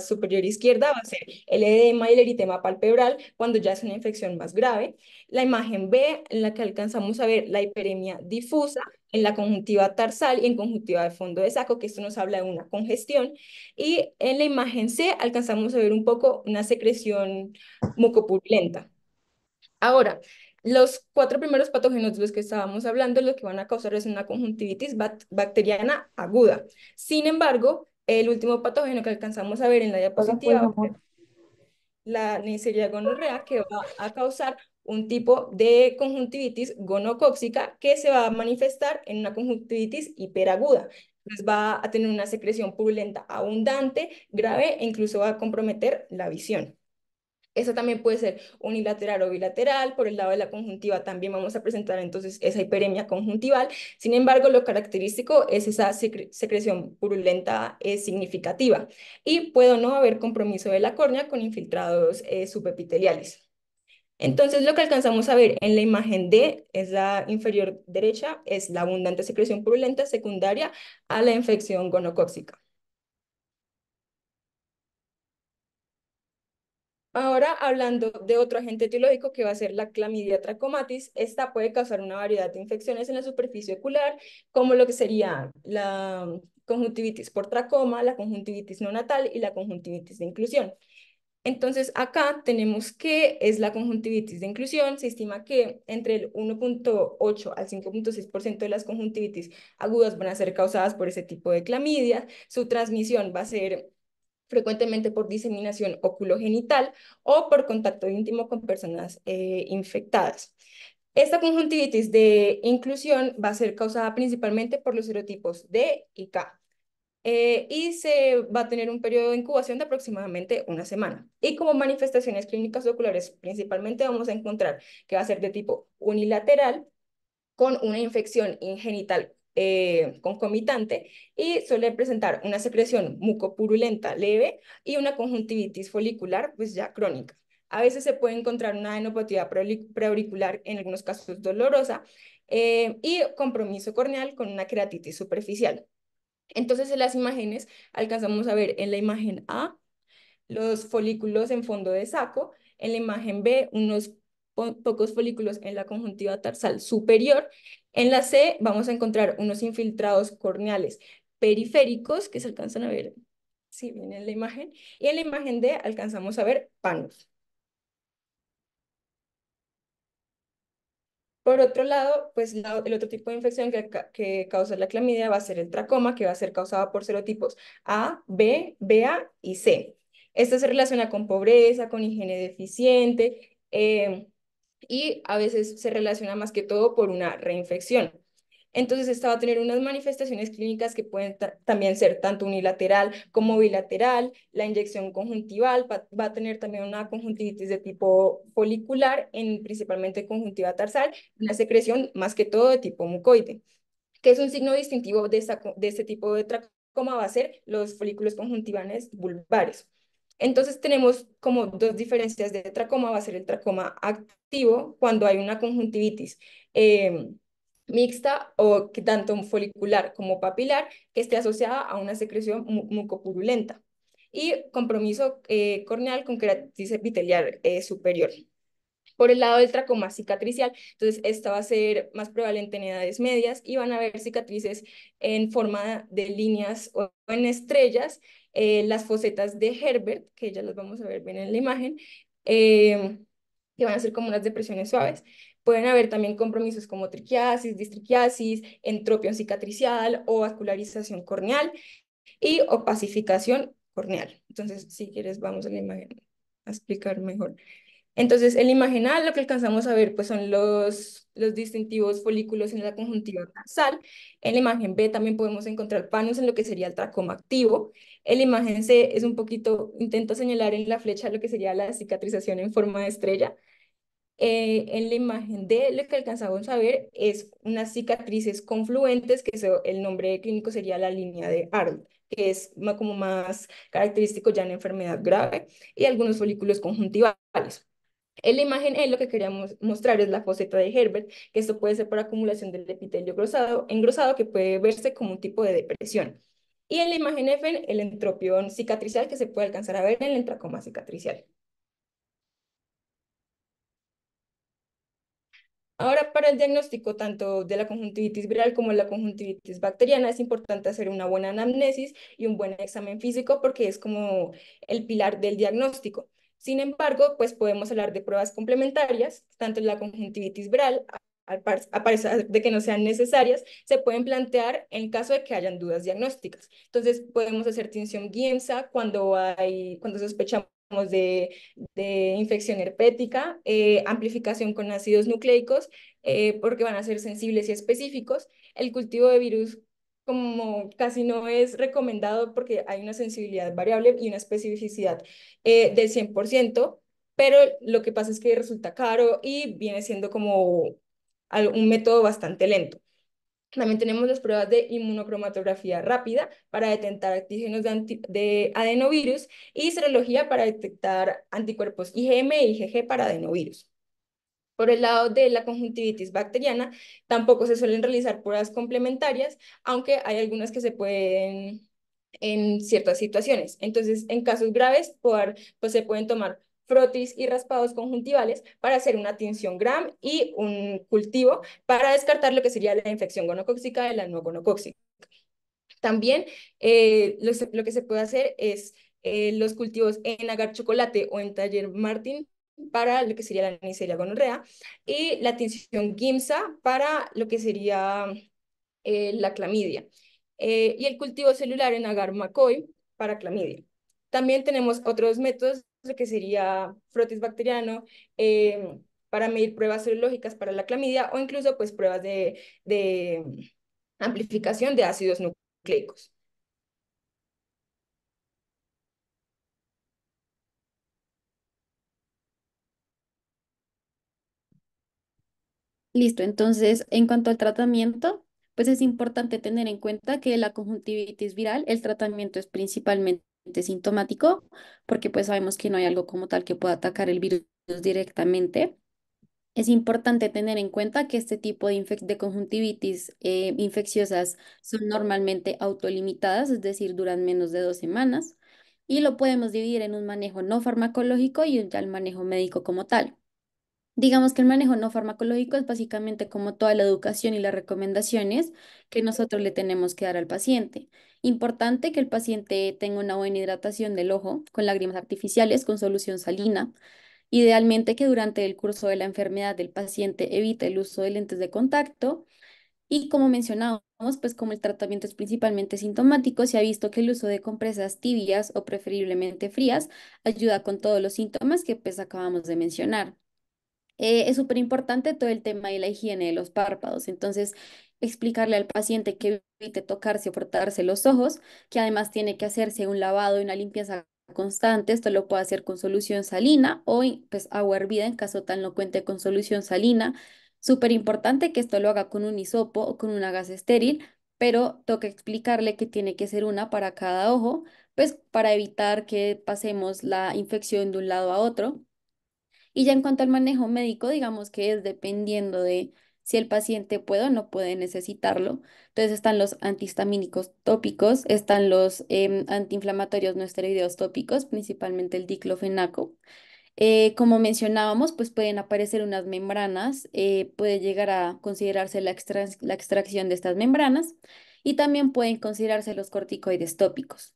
superior izquierda, va a ser el edema y el eritema palpebral cuando ya es una infección más grave. La imagen B, en la que alcanzamos a ver la hiperemia difusa en la conjuntiva tarsal y en conjuntiva de fondo de saco, que esto nos habla de una congestión. Y en la imagen C alcanzamos a ver un poco una secreción mucopurulenta. Ahora, los cuatro primeros patógenos de los que estábamos hablando, lo que van a causar es una conjuntivitis bacteriana aguda. Sin embargo, el último patógeno que alcanzamos a ver en la diapositiva, pues, la Neisseria gonorrea, que va a causar un tipo de conjuntivitis gonocóxica que se va a manifestar en una conjuntivitis hiperaguda. va a tener una secreción purulenta abundante, grave e incluso va a comprometer la visión. Esa también puede ser unilateral o bilateral. Por el lado de la conjuntiva también vamos a presentar entonces esa hiperemia conjuntival. Sin embargo, lo característico es esa secreción purulenta es eh, significativa y puede no haber compromiso de la córnea con infiltrados eh, subepiteliales. Entonces, lo que alcanzamos a ver en la imagen D, es la inferior derecha, es la abundante secreción purulenta secundaria a la infección gonocóxica. Ahora, hablando de otro agente etiológico que va a ser la clamidia trachomatis, esta puede causar una variedad de infecciones en la superficie ocular, como lo que sería la conjuntivitis por tracoma, la conjuntivitis no natal y la conjuntivitis de inclusión. Entonces, acá tenemos que es la conjuntivitis de inclusión. Se estima que entre el 1.8 al 5.6% de las conjuntivitis agudas van a ser causadas por ese tipo de clamidia. Su transmisión va a ser frecuentemente por diseminación oculogenital o por contacto íntimo con personas eh, infectadas. Esta conjuntivitis de inclusión va a ser causada principalmente por los serotipos D y K. Eh, y se va a tener un periodo de incubación de aproximadamente una semana. Y como manifestaciones clínicas oculares, principalmente vamos a encontrar que va a ser de tipo unilateral, con una infección ingenital eh, concomitante y suele presentar una secreción mucopurulenta leve y una conjuntivitis folicular pues ya crónica. A veces se puede encontrar una adenopatía preauricular, en algunos casos dolorosa, eh, y compromiso corneal con una creatitis superficial. Entonces, en las imágenes alcanzamos a ver en la imagen A los folículos en fondo de saco, en la imagen B unos pocos folículos en la conjuntiva tarsal superior en la C vamos a encontrar unos infiltrados corneales periféricos que se alcanzan a ver, si bien en la imagen, y en la imagen D alcanzamos a ver panos. Por otro lado, pues el otro tipo de infección que, causa la clamidia va a ser el tracoma, que va a ser causada por serotipos A, B, BA y C. Esto se relaciona con pobreza, con higiene deficiente, em, y a veces se relaciona más que todo por una reinfección. Entonces, esta va a tener unas manifestaciones clínicas que pueden también ser tanto unilateral como bilateral. La inyección conjuntival va, a tener también una conjuntivitis de tipo folicular, en, principalmente conjuntiva tarsal, una secreción más que todo de tipo mucoide, que es un signo distintivo de, de este tipo de tracoma, va a ser los folículos conjuntivales vulvares. Entonces tenemos como dos diferencias de tracoma, va a ser el tracoma activo cuando hay una conjuntivitis eh, mixta o que tanto folicular como papilar que esté asociada a una secreción mucopurulenta y compromiso eh, corneal con queratitis epitelial eh, superior por el lado del tracoma cicatricial. Entonces, esta va a ser más prevalente en edades medias y van a haber cicatrices en forma de líneas o en estrellas, eh, las fosetas de Herbert, que ya las vamos a ver bien en la imagen, em, que van a ser como unas depresiones suaves. Pueden haber también compromisos como triquiasis, distriquiasis, entropión cicatricial o vascularización corneal y opacificación corneal. Entonces, si quieres, vamos a la imagen a explicar mejor. Entonces, en la imagen A lo que alcanzamos a ver, pues son los, los distintivos folículos en la conjuntiva nasal. En la imagen B también podemos encontrar panos en lo que sería el tracoma activo. En la imagen C es un poquito, intento señalar en la flecha lo que sería la cicatrización en forma de estrella. Eh, en la imagen D lo que alcanzamos a ver es unas cicatrices confluentes, que el nombre clínico sería la línea de Arnold que es como más característico ya en enfermedad grave, y algunos folículos conjuntivales. En la imagen E lo que queríamos mostrar es la foseta de Herbert, que esto puede ser por acumulación del epitelio engrosado que puede verse como un tipo de depresión. Y en la imagen F el entropión cicatricial que se puede alcanzar a ver en el entracoma cicatricial. Ahora, para el diagnóstico tanto de la conjuntivitis viral como de la conjuntivitis bacteriana, es importante hacer una buena anamnesis y un buen examen físico porque es como el pilar del diagnóstico. Sin embargo, pues podemos hablar de pruebas complementarias, tanto en la conjuntivitis viral, a pesar de que no sean necesarias, se pueden plantear en caso de que hayan dudas diagnósticas. Entonces, podemos hacer tinción Giemsa cuando, hay, cuando sospechamos de, infección herpética, eh, amplificación con ácidos nucleicos, eh, porque van a ser sensibles y específicos, el cultivo de virus como casi no es recomendado porque hay una sensibilidad variable y una especificidad eh, del 100%, pero lo que pasa es que resulta caro y viene siendo como un método bastante lento. También tenemos las pruebas de inmunocromatografía rápida para detectar antígenos de, de, adenovirus y serología para detectar anticuerpos IgM e IgG para adenovirus. Por el lado de la conjuntivitis bacteriana, tampoco se suelen realizar pruebas complementarias, aunque hay algunas que se pueden en ciertas situaciones. Entonces, en casos graves, por, pues se pueden tomar frotis y raspados conjuntivales para hacer una tinción gram y un cultivo para descartar lo que sería la infección gonocóxica de la no gonocóxica. También eh, lo, que se puede hacer es eh, los cultivos en agar chocolate o en taller Martin para lo que sería la Neisseria gonorrea y la tinción GIMSA para lo que sería eh, la clamidia. Eh, y el cultivo celular en agar macoy para clamidia. También tenemos otros métodos, que sería frotis bacteriano, eh, para medir pruebas serológicas para la clamidia o incluso pues pruebas de amplificación de ácidos nucleicos. Listo, entonces en cuanto al tratamiento, pues es importante tener en cuenta que la conjuntivitis viral, el tratamiento es principalmente sintomático, porque pues sabemos que no hay algo como tal que pueda atacar el virus directamente. Es importante tener en cuenta que este tipo de, de conjuntivitis eh, infecciosas son normalmente autolimitadas, es decir, duran menos de dos semanas, y lo podemos dividir en un manejo no farmacológico y un, ya el manejo médico como tal. Digamos que el manejo no farmacológico es básicamente como toda la educación y las recomendaciones que nosotros le tenemos que dar al paciente. Importante que el paciente tenga una buena hidratación del ojo con lágrimas artificiales, con solución salina. Idealmente que durante el curso de la enfermedad del paciente evite el uso de lentes de contacto. Y como mencionábamos, pues como el tratamiento es principalmente sintomático, se ha visto que el uso de compresas tibias o preferiblemente frías ayuda con todos los síntomas que pues acabamos de mencionar. Eh, es súper importante todo el tema de la higiene de los párpados. Entonces, explicarle al paciente que evite tocarse o frotarse los ojos, que además tiene que hacerse un lavado y una limpieza constante. Esto lo puede hacer con solución salina o pues, agua hervida en caso tal no cuente con solución salina. Súper importante que esto lo haga con un hisopo o con una gas estéril, pero toca explicarle que tiene que ser una para cada ojo, pues para evitar que pasemos la infección de un lado a otro. Y ya en cuanto al manejo médico, digamos que es dependiendo de si el paciente puede o no puede necesitarlo. Entonces están los antihistamínicos tópicos, están los em, antiinflamatorios no esteroideos tópicos, principalmente el diclofenaco. Eh, como mencionábamos, pues pueden aparecer unas membranas, eh, puede llegar a considerarse la extracción de estas membranas y también pueden considerarse los corticoides tópicos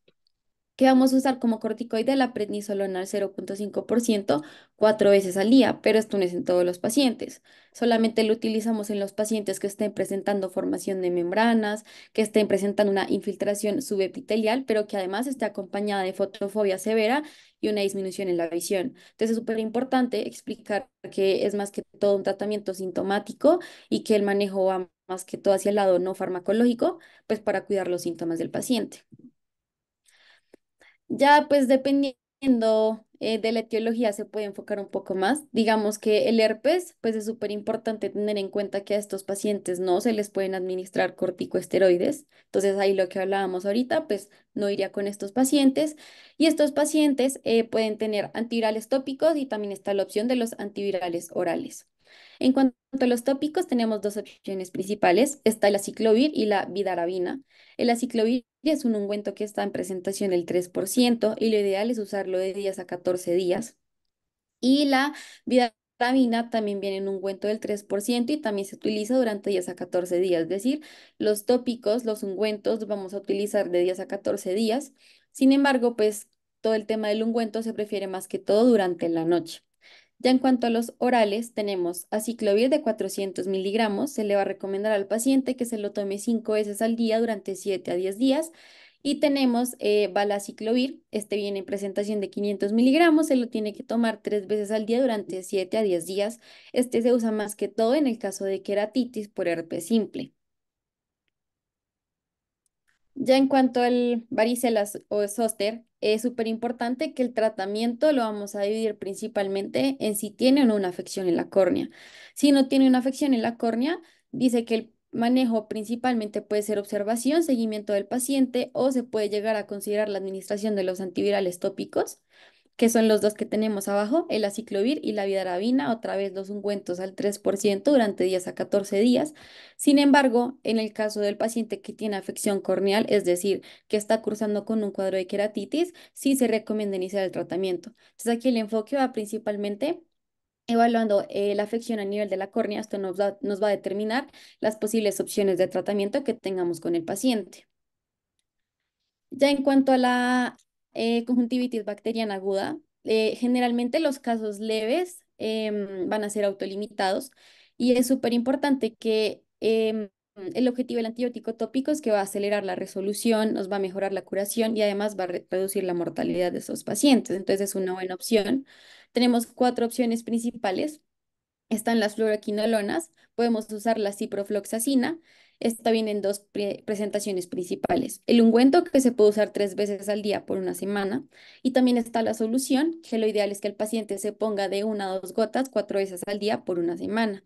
que vamos a usar como corticoide la prednisolona al 0.5% cuatro veces al día, pero esto no es en todos los pacientes. Solamente lo utilizamos en los pacientes que estén presentando formación de membranas, que estén presentando una infiltración subepitelial, pero que además esté acompañada de fotofobia severa y una disminución en la visión. Entonces es súper importante explicar que es más que todo un tratamiento sintomático y que el manejo va más que todo hacia el lado no farmacológico, pues para cuidar los síntomas del paciente. Ya pues dependiendo eh, de la etiología se puede enfocar un poco más. Digamos que el herpes, pues es súper importante tener en cuenta que a estos pacientes no se les pueden administrar corticoesteroides. Entonces ahí lo que hablábamos ahorita, pues no iría con estos pacientes. Y estos pacientes eh, pueden tener antivirales tópicos y también está la opción de los antivirales orales. En cuanto a los tópicos, tenemos dos opciones principales. Está la ciclovir y la vidarabina. El aciclovir es un ungüento que está en presentación del 3% y lo ideal es usarlo de días a 14 días. Y la vidarabina también viene en ungüento del 3% y también se utiliza durante días a 14 días. Es decir, los tópicos, los ungüentos, los vamos a utilizar de 10 a 14 días. Sin embargo, pues todo el tema del ungüento se prefiere más que todo durante la noche. Ya en cuanto a los orales, tenemos aciclovir de 400 miligramos. Se le va a recomendar al paciente que se lo tome 5 veces al día durante 7 a 10 días. Y tenemos eh, balaciclovir. Este viene en presentación de 500 miligramos. Se lo tiene que tomar 3 veces al día durante 7 a 10 días. Este se usa más que todo en el caso de queratitis por herpes simple. Ya en cuanto al varicela o zóster, es súper importante que el tratamiento lo vamos a dividir principalmente en si tiene o no una afección en la córnea. Si no tiene una afección en la córnea, dice que el manejo principalmente puede ser observación, seguimiento del paciente o se puede llegar a considerar la administración de los antivirales tópicos que son los dos que tenemos abajo, el aciclovir y la vidarabina, otra vez los ungüentos al 3% durante 10 a 14 días. Sin embargo, en el caso del paciente que tiene afección corneal, es decir, que está cursando con un cuadro de queratitis, sí se recomienda iniciar el tratamiento. Entonces aquí el enfoque va principalmente Evaluando eh, la afección a nivel de la córnea, esto nos va a determinar las posibles opciones de tratamiento que tengamos con el paciente. Ya en cuanto a la eh, conjuntivitis bacteriana aguda. Eh, generalmente los casos leves em, van a ser autolimitados y es súper importante que em, el objetivo del antibiótico tópico es que va a acelerar la resolución, nos va a mejorar la curación y además va a reducir la mortalidad de esos pacientes. Entonces es una buena opción. Tenemos cuatro opciones principales. Están las fluoroquinolonas, podemos usar la ciprofloxacina esta viene en dos presentaciones principales. El ungüento que se puede usar tres veces al día por una semana y también está la solución, que lo ideal es que el paciente se ponga de una a dos gotas cuatro veces al día por una semana.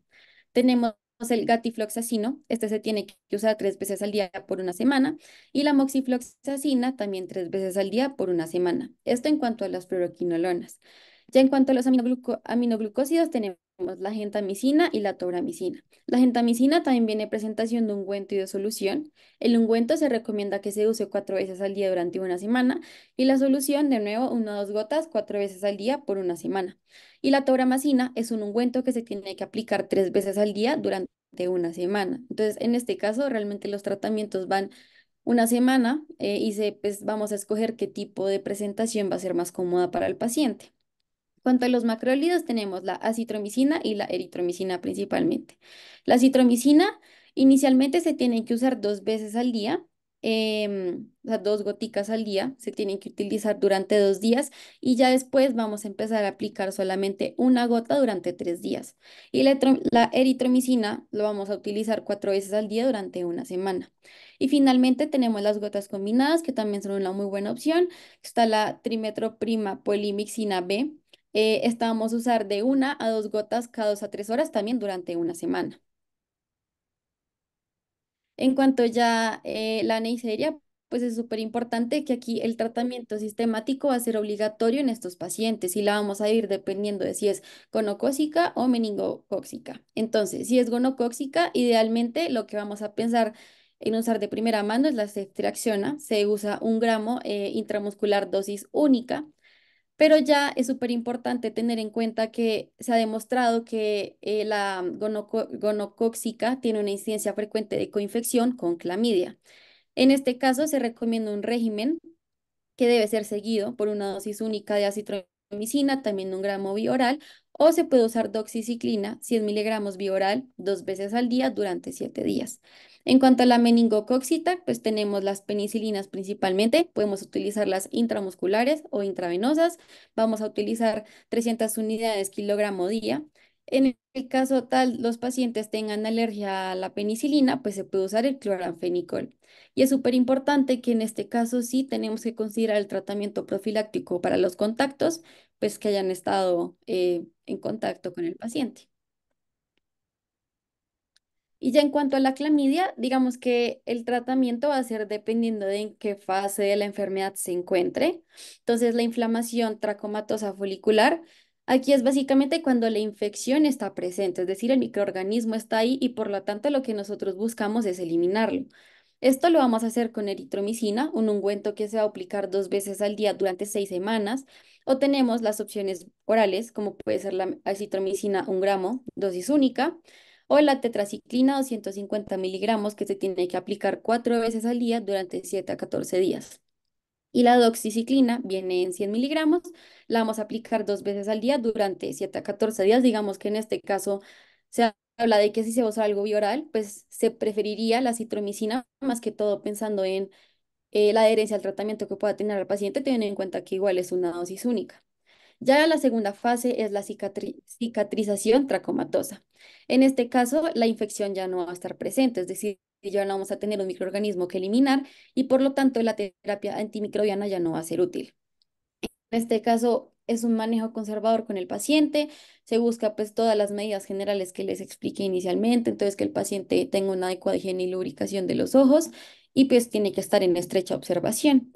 Tenemos el gatifloxacino, este se tiene que usar tres veces al día por una semana, y la moxifloxacina también tres veces al día por una semana. Esto en cuanto a las fluoroquinolonas. Ya en cuanto a los aminoglucósidos, tenemos la gentamicina y la tobramicina. La gentamicina también viene presentación de ungüento y de solución. El ungüento se recomienda que se use cuatro veces al día durante una semana y la solución, de nuevo, una o dos gotas cuatro veces al día por una semana. Y la tobramicina es un ungüento que se tiene que aplicar tres veces al día durante una semana. Entonces, en este caso, realmente los tratamientos van una semana eh, y se, pues, vamos a escoger qué tipo de presentación va a ser más cómoda para el paciente. Cuanto a los macrólidos, tenemos la acitromicina y la eritromicina principalmente. La acitromicina inicialmente se tienen que usar dos veces al día, eh, o sea, dos goticas al día, se tienen que utilizar durante dos días y ya después vamos a empezar a aplicar solamente una gota durante tres días. Y la, eritromicina lo vamos a utilizar cuatro veces al día durante una semana. Y finalmente tenemos las gotas combinadas, que también son una muy buena opción. Está la trimetroprima polimixina B, eh, estábamos a usar de una a dos gotas cada dos a tres horas también durante una semana. En cuanto ya eh, la neisseria, pues es súper importante que aquí el tratamiento sistemático va a ser obligatorio en estos pacientes y la vamos a ir dependiendo de si es gonocócica o meningocóxica. Entonces, si es gonocóxica, idealmente lo que vamos a pensar en usar de primera mano es la ceftriaxona. Se usa un gramo eh, intramuscular dosis única. Pero ya es súper importante tener en cuenta que se ha demostrado que eh, la gonocóxica tiene una incidencia frecuente de coinfección con clamidia. En este caso, se recomienda un régimen que debe ser seguido por una dosis única de acitromicina, también un gramo bioral, o se puede usar doxiciclina, 100 miligramos bioral, dos veces al día durante siete días. En cuanto a la meningocócita, pues tenemos las penicilinas principalmente, podemos utilizarlas intramusculares o intravenosas, vamos a utilizar 300 unidades kilogramo día. En el caso tal los pacientes tengan alergia a la penicilina, pues se puede usar el cloranfenicol. Y es súper importante que en este caso sí tenemos que considerar el tratamiento profiláctico para los contactos, pues que hayan estado eh, en contacto con el paciente. Y ya en cuanto a la clamidia, digamos que el tratamiento va a ser dependiendo de en qué fase de la enfermedad se encuentre. Entonces, la inflamación tracomatosa folicular, aquí es básicamente cuando la infección está presente, es decir, el microorganismo está ahí y por lo tanto lo que nosotros buscamos es eliminarlo. Esto lo vamos a hacer con eritromicina, un ungüento que se va a aplicar dos veces al día durante seis semanas, o tenemos las opciones orales, como puede ser la acitromicina un gramo, dosis única, o la tetraciclina 250 miligramos que se tiene que aplicar cuatro veces al día durante 7 a 14 días. Y la doxiciclina viene en 100 miligramos, la vamos a aplicar dos veces al día durante 7 a 14 días. Digamos que en este caso se habla de que si se usa algo bioral, pues se preferiría la citromicina, más que todo pensando en eh, la adherencia al tratamiento que pueda tener el paciente, teniendo en cuenta que igual es una dosis única. Ya la segunda fase es la cicatrización tracomatosa. En este caso, la infección ya no va a estar presente, es decir, ya no vamos a tener un microorganismo que eliminar y por lo tanto la terapia antimicrobiana ya no va a ser útil. En este caso, es un manejo conservador con el paciente, se busca pues todas las medidas generales que les expliqué inicialmente, entonces que el paciente tenga una adecuada higiene y lubricación de los ojos y pues tiene que estar en estrecha observación.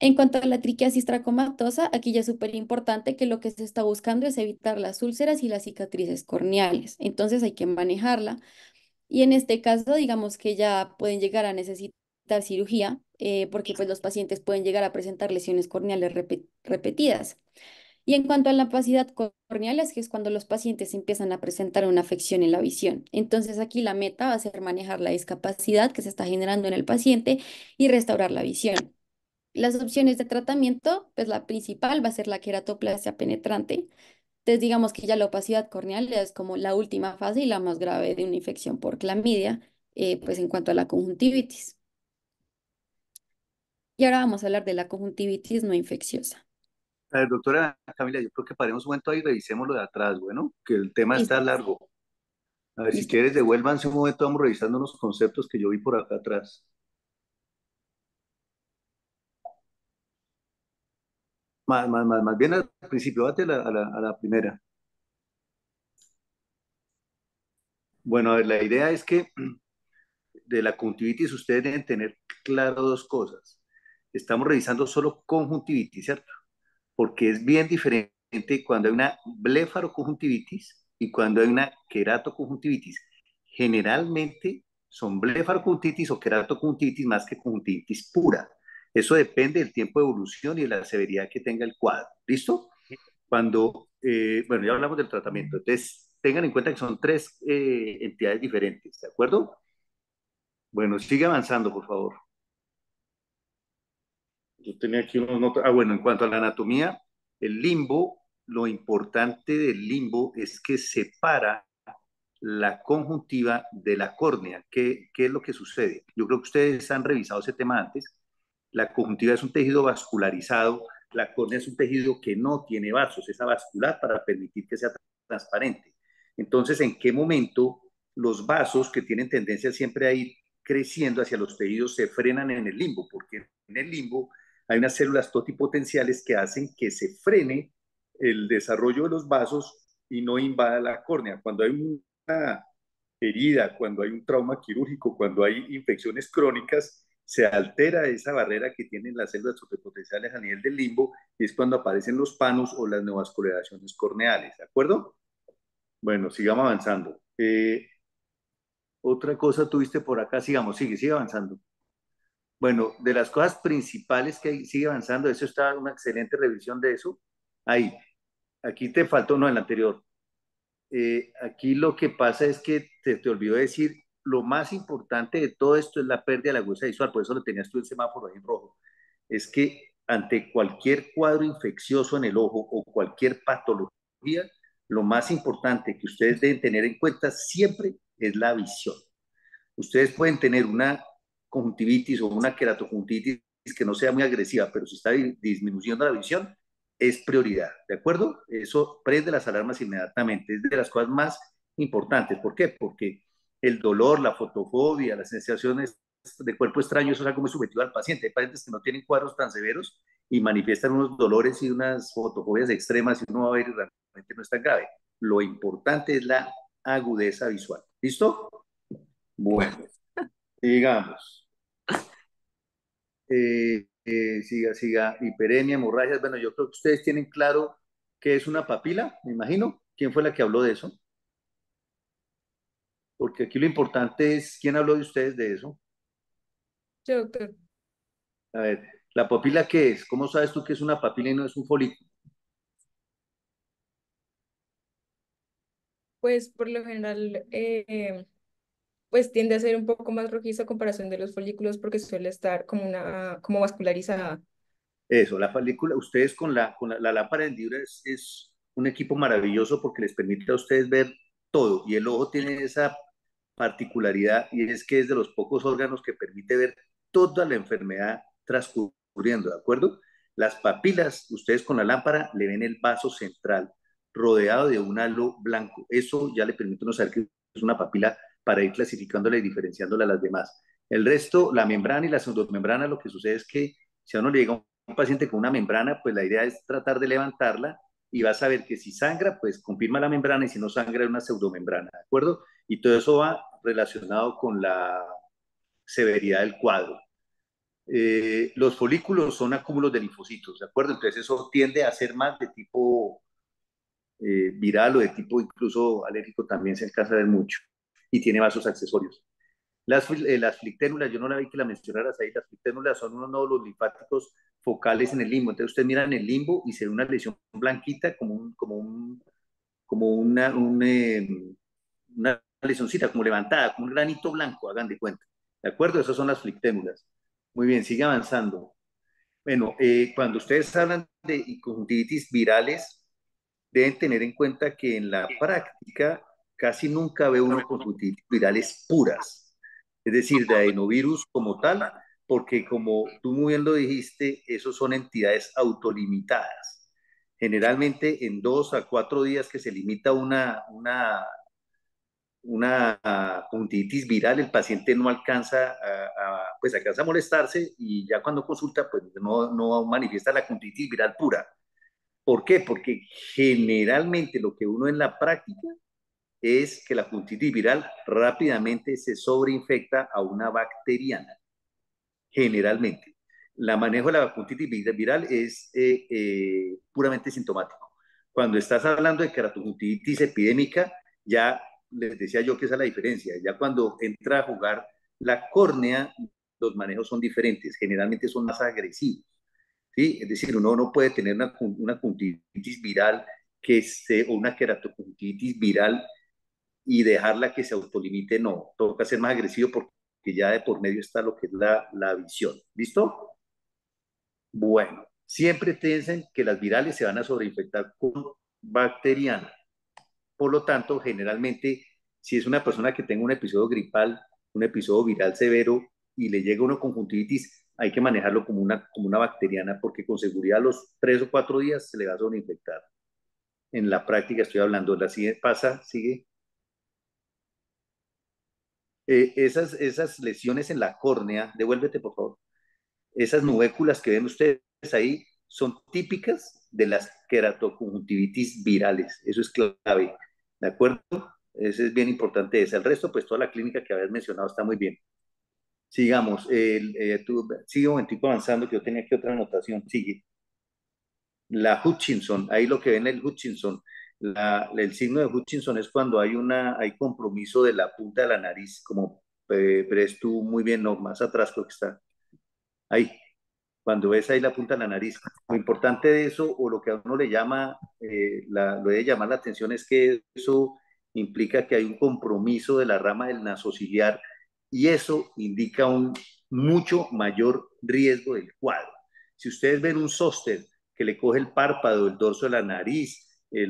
En cuanto a la triquiasis tracomatosa, aquí ya es súper importante que lo que se está buscando es evitar las úlceras y las cicatrices corneales. Entonces hay que manejarla. Y en este caso, digamos que ya pueden llegar a necesitar cirugía, eh, porque pues los pacientes pueden llegar a presentar lesiones corneales repetidas. Y en cuanto a la opacidad corneal, es que es cuando los pacientes empiezan a presentar una afección en la visión. Entonces aquí la meta va a ser manejar la discapacidad que se está generando en el paciente y restaurar la visión. Las opciones de tratamiento, pues la principal va a ser la queratoplasia penetrante. Entonces digamos que ya la opacidad corneal es como la última fase y la más grave de una infección por clamidia, eh, pues en cuanto a la conjuntivitis. Y ahora vamos a hablar de la conjuntivitis no infecciosa. A ver, doctora Camila, yo creo que paremos un momento ahí y revisemos lo de atrás, bueno, que el tema está largo. A ver, si quieres, devuélvanse un momento, vamos revisando unos conceptos que yo vi por acá atrás. Más, más, bien al principio, date a la, primera. Bueno, a ver, la idea es que de la conjuntivitis ustedes deben tener claro dos cosas. Estamos revisando solo conjuntivitis, ¿cierto? Porque es bien diferente cuando hay una blefaroconjuntivitis y cuando hay una queratoconjuntivitis. Generalmente son blefaroconjuntivitis o queratoconjuntivitis más que conjuntivitis pura. Eso depende del tiempo de evolución y de la severidad que tenga el cuadro. ¿Listo? Cuando, eh, bueno, ya hablamos del tratamiento. Entonces, tengan en cuenta que son tres eh, entidades diferentes, ¿de acuerdo? Bueno, sigue avanzando, por favor. Yo tenía aquí unos nota. Ah, bueno, en cuanto a la anatomía, el limbo, lo importante del limbo es que separa la conjuntiva de la córnea. ¿Qué, ¿Qué es lo que sucede? Yo creo que ustedes han revisado ese tema antes la conjuntiva es un tejido vascularizado, la córnea es un tejido que no tiene vasos, es vascular para permitir que sea transparente. Entonces, ¿en qué momento los vasos que tienen tendencia siempre a ir creciendo hacia los tejidos se frenan en el limbo? Porque en el limbo hay unas células totipotenciales que hacen que se frene el desarrollo de los vasos y no invada la córnea. Cuando hay una herida, cuando hay un trauma quirúrgico, cuando hay infecciones crónicas, se altera esa barrera que tienen las células superpotenciales a nivel del limbo y es cuando aparecen los panos o las nuevas coloraciones corneales, ¿de acuerdo? Bueno, sigamos avanzando. Eh, otra cosa tuviste por acá, sigamos, sigue, sigue avanzando. Bueno, de las cosas principales que hay, sigue avanzando, eso está una excelente revisión de eso. Ahí, aquí te faltó, no, en anterior. Eh, aquí lo que pasa es que te, te olvidó decir lo más importante de todo esto es la pérdida de la agudeza visual, por eso lo tenías tú el semáforo ahí en rojo, es que ante cualquier cuadro infeccioso en el ojo o cualquier patología, lo más importante que ustedes deben tener en cuenta siempre es la visión. Ustedes pueden tener una conjuntivitis o una queratoconjuntivitis que no sea muy agresiva, pero si está disminuyendo la visión, es prioridad, ¿de acuerdo? Eso prende las alarmas inmediatamente, es de las cosas más importantes. ¿Por qué? Porque el dolor, la fotofobia, las sensaciones de cuerpo extraño, eso es algo muy subjetivo al paciente. Hay pacientes que no tienen cuadros tan severos y manifiestan unos dolores y unas fotofobias extremas y uno va a ver realmente no es tan grave. Lo importante es la agudeza visual. ¿Listo? Bueno, digamos. Eh, eh, siga, siga, hiperemia, hemorragias. Bueno, yo creo que ustedes tienen claro qué es una papila, me imagino. ¿Quién fue la que habló de eso? Porque aquí lo importante es, ¿quién habló de ustedes de eso? Yo, doctor. A ver, ¿la papila qué es? ¿Cómo sabes tú que es una papila y no es un folículo? Pues por lo general, eh, pues tiende a ser un poco más rojiza a comparación de los folículos porque suele estar como una, como vascularizada. Eso, la película, ustedes con la, con la, lámpara de libro es, un equipo maravilloso porque les permite a ustedes ver todo y el ojo tiene esa particularidad y es que es de los pocos órganos que permite ver toda la enfermedad transcurriendo, ¿de acuerdo? Las papilas, ustedes con la lámpara le ven el vaso central rodeado de un halo blanco. Eso ya le permite uno saber que es una papila para ir clasificándola y diferenciándola a las demás. El resto, la membrana y la pseudomembrana, lo que sucede es que si a uno le llega un paciente con una membrana, pues la idea es tratar de levantarla y vas a saber que si sangra, pues confirma la membrana y si no sangra, es una pseudomembrana, ¿de acuerdo? Y todo eso va relacionado con la severidad del cuadro. Eh, los folículos son acúmulos de linfocitos, ¿de acuerdo? Entonces eso tiende a ser más de tipo eh, viral o de tipo incluso alérgico, también se alcanza a ver mucho. Y tiene vasos accesorios. Las, eh, flicténulas, yo no la vi que la mencionaras ahí, las flicténulas son unos los linfáticos focales en el limbo. Entonces ustedes miran el limbo y se ve una lesión blanquita como un, como como una lesioncita, como levantada, como un granito blanco, hagan de cuenta. ¿De acuerdo? Esas son las flictémulas. Muy bien, sigue avanzando. Bueno, eh, cuando ustedes hablan de conjuntivitis virales, deben tener en cuenta que en la práctica casi nunca ve uno conjuntivitis virales puras, es decir, de adenovirus como tal, porque como tú muy bien lo dijiste, esos son entidades autolimitadas. Generalmente en dos a cuatro días que se limita una, una una conjuntivitis viral, el paciente no alcanza a, pues alcanza a molestarse y ya cuando consulta, pues no, manifiesta la conjuntivitis viral pura. ¿Por qué? Porque generalmente lo que uno en la práctica es que la conjuntivitis viral rápidamente se sobreinfecta a una bacteriana, generalmente. La manejo de la conjuntivitis viral es eh, eh, puramente sintomático. Cuando estás hablando de queratoconjuntivitis epidémica, ya les decía yo que esa es la diferencia. Ya cuando entra a jugar la córnea, los manejos son diferentes, generalmente son más agresivos. ¿sí? Es decir, uno no puede tener una, una viral que o una queratoconjuntivitis viral y dejarla que se autolimite, no. Toca ser más agresivo porque ya de por medio está lo que es la, la visión. ¿Listo? Bueno, siempre piensen que las virales se van a sobreinfectar con bacterianas. Por lo tanto, generalmente, si es una persona que tenga un episodio gripal, un episodio viral severo y le llega una conjuntivitis, hay que manejarlo como una, como una bacteriana porque con seguridad a los tres o cuatro días se le va a infectar. En la práctica estoy hablando, la siguiente pasa, sigue. Eh, esas, esas lesiones en la córnea, devuélvete por favor, esas nubéculas que ven ustedes ahí son típicas de las queratoconjuntivitis virales. Eso es clave, ¿de acuerdo? Eso es bien importante. el resto, pues toda la clínica que habías mencionado está muy bien. Sigamos, el eh, sigue un momentito avanzando, que yo tenía aquí otra anotación, sigue. La Hutchinson, ahí lo que ven el Hutchinson, el signo de Hutchinson es cuando hay, una, hay compromiso de la punta de la nariz, como pero eh, tú muy bien, no, más atrás lo que está. Ahí, cuando ves ahí la punta de la nariz. Lo importante de eso, o lo que a uno le llama, eh, la, lo llamar la atención, es que eso implica que hay un compromiso de la rama del nasociliar y eso indica un mucho mayor riesgo del cuadro. Si ustedes ven un sóster que le coge el párpado, el dorso de la nariz, eh,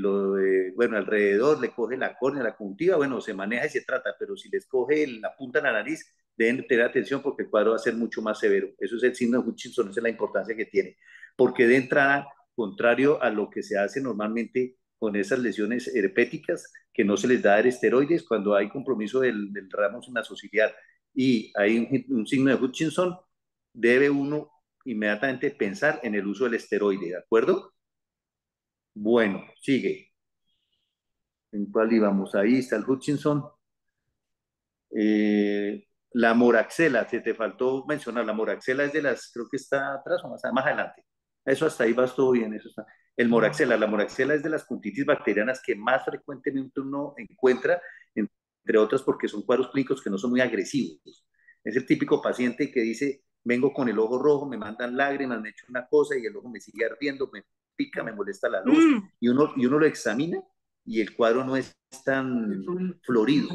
bueno, alrededor, le coge la córnea, la conjuntiva, bueno, se maneja y se trata, pero si les coge la punta de la nariz, deben tener atención porque el cuadro va a ser mucho más severo. Eso es el signo de Hutchinson, esa es la importancia que tiene. Porque de entrada, contrario a lo que se hace normalmente con esas lesiones herpéticas, que no se les da el esteroides cuando hay compromiso del, del sin en y hay un, signo de Hutchinson, debe uno inmediatamente pensar en el uso del esteroide, ¿de acuerdo? Bueno, sigue. ¿En cuál íbamos? Ahí está el Hutchinson. Eh, la Moraxela, se te faltó mencionar, la Moraxela es de las, creo que está atrás o más, ah, adelante. Eso hasta ahí vas todo bien, eso El Moraxela, la Moraxela es de las puntitis bacterianas que más frecuentemente uno encuentra, entre otras porque son cuadros clínicos que no son muy agresivos. Es el típico paciente que dice, vengo con el ojo rojo, me mandan lágrimas, me hecho una cosa y el ojo me sigue ardiendo, me pica, me molesta la luz, mm. y, uno, y uno lo examina y el cuadro no es tan florido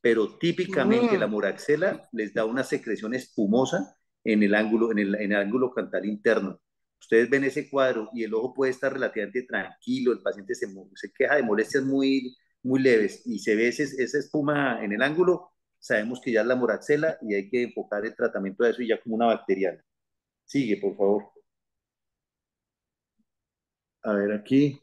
pero típicamente la moraxela les da una secreción espumosa en el ángulo, en el, ángulo cantal interno. Ustedes ven ese cuadro y el ojo puede estar relativamente tranquilo, el paciente se, se queja de molestias muy, muy leves y se ve esa espuma en el ángulo, sabemos que ya es la moraxela y hay que enfocar el tratamiento de eso y ya como una bacteriana. Sigue, por favor. A ver aquí.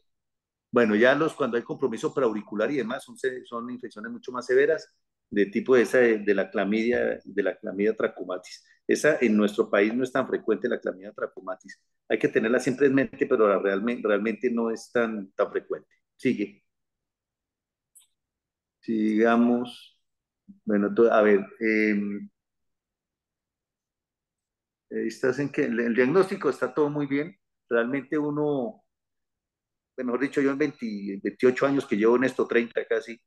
Bueno, ya los cuando hay compromiso preauricular y demás son, son infecciones mucho más severas de tipo esa de, la clamidia de la clamidia trachomatis. Esa en nuestro país no es tan frecuente la clamidia trachomatis. Hay que tenerla siempre en mente, pero realmente, realmente no es tan tan frecuente. Sigue. Sigamos. Bueno, a ver, em, eh, estás en que el diagnóstico está todo muy bien. Realmente uno mejor dicho, yo en 28 años que llevo en esto, 30 casi,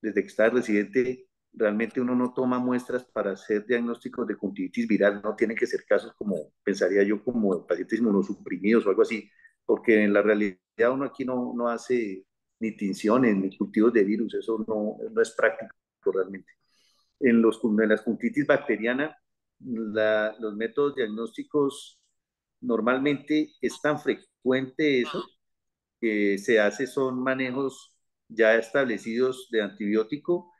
desde que estaba residente, realmente uno no toma muestras para hacer diagnósticos de conjuntivitis viral, no tienen que ser casos como, pensaría yo, como pacientes monosuprimidos o algo así, porque en la realidad uno aquí no, no hace ni tinciones, ni cultivos de virus, eso no, es práctico realmente. En, los, las conjuntivitis bacteriana, los métodos diagnósticos normalmente es tan frecuente eso que se hace son manejos ya establecidos de antibiótico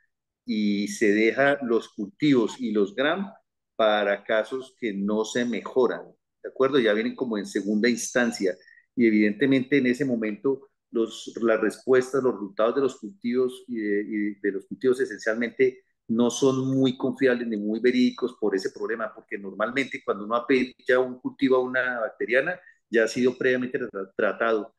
y se deja los cultivos y los gram para casos que no se mejoran, ¿de acuerdo? Ya vienen como en segunda instancia y evidentemente en ese momento los, las respuestas, los resultados de los cultivos y de, los cultivos esencialmente no son muy confiables ni muy verídicos por ese problema, porque normalmente cuando uno ya un cultivo a una bacteriana ya ha sido previamente tratado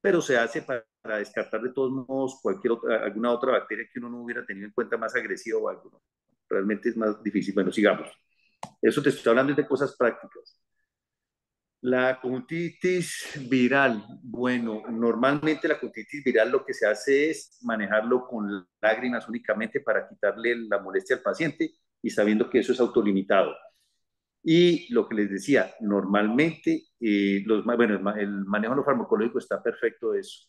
pero se hace para, descartar de todos modos cualquier alguna otra bacteria que uno no hubiera tenido en cuenta más agresiva o algo. Realmente es más difícil. Bueno, sigamos. Eso te estoy hablando de cosas prácticas. La conjuntivitis viral, bueno, normalmente la conjuntivitis viral lo que se hace es manejarlo con lágrimas únicamente para quitarle la molestia al paciente y sabiendo que eso es autolimitado. Y lo que les decía, normalmente, eh, los, bueno, el, manejo farmacológico está perfecto de eso.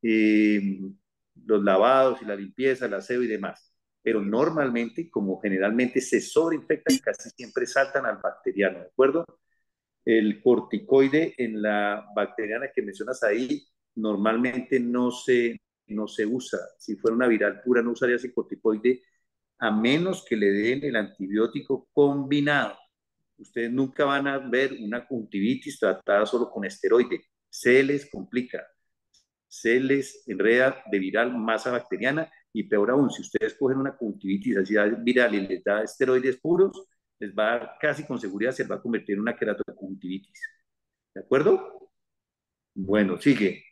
Eh, los lavados y la limpieza, el aseo y demás. Pero normalmente, como generalmente se sobreinfectan, casi siempre saltan al bacteriano, ¿de acuerdo? El corticoide en la bacteriana que mencionas ahí, normalmente no se, no se usa. Si fuera una viral pura, no usaría ese corticoide a menos que le den el antibiótico combinado ustedes nunca van a ver una conjuntivitis tratada solo con esteroide. Se les complica, se les enreda de viral masa bacteriana y peor aún, si ustedes cogen una conjuntivitis así viral y les da esteroides puros, les va a dar casi con seguridad, se va a convertir en una queratoconjuntivitis. ¿De acuerdo? Bueno, sigue.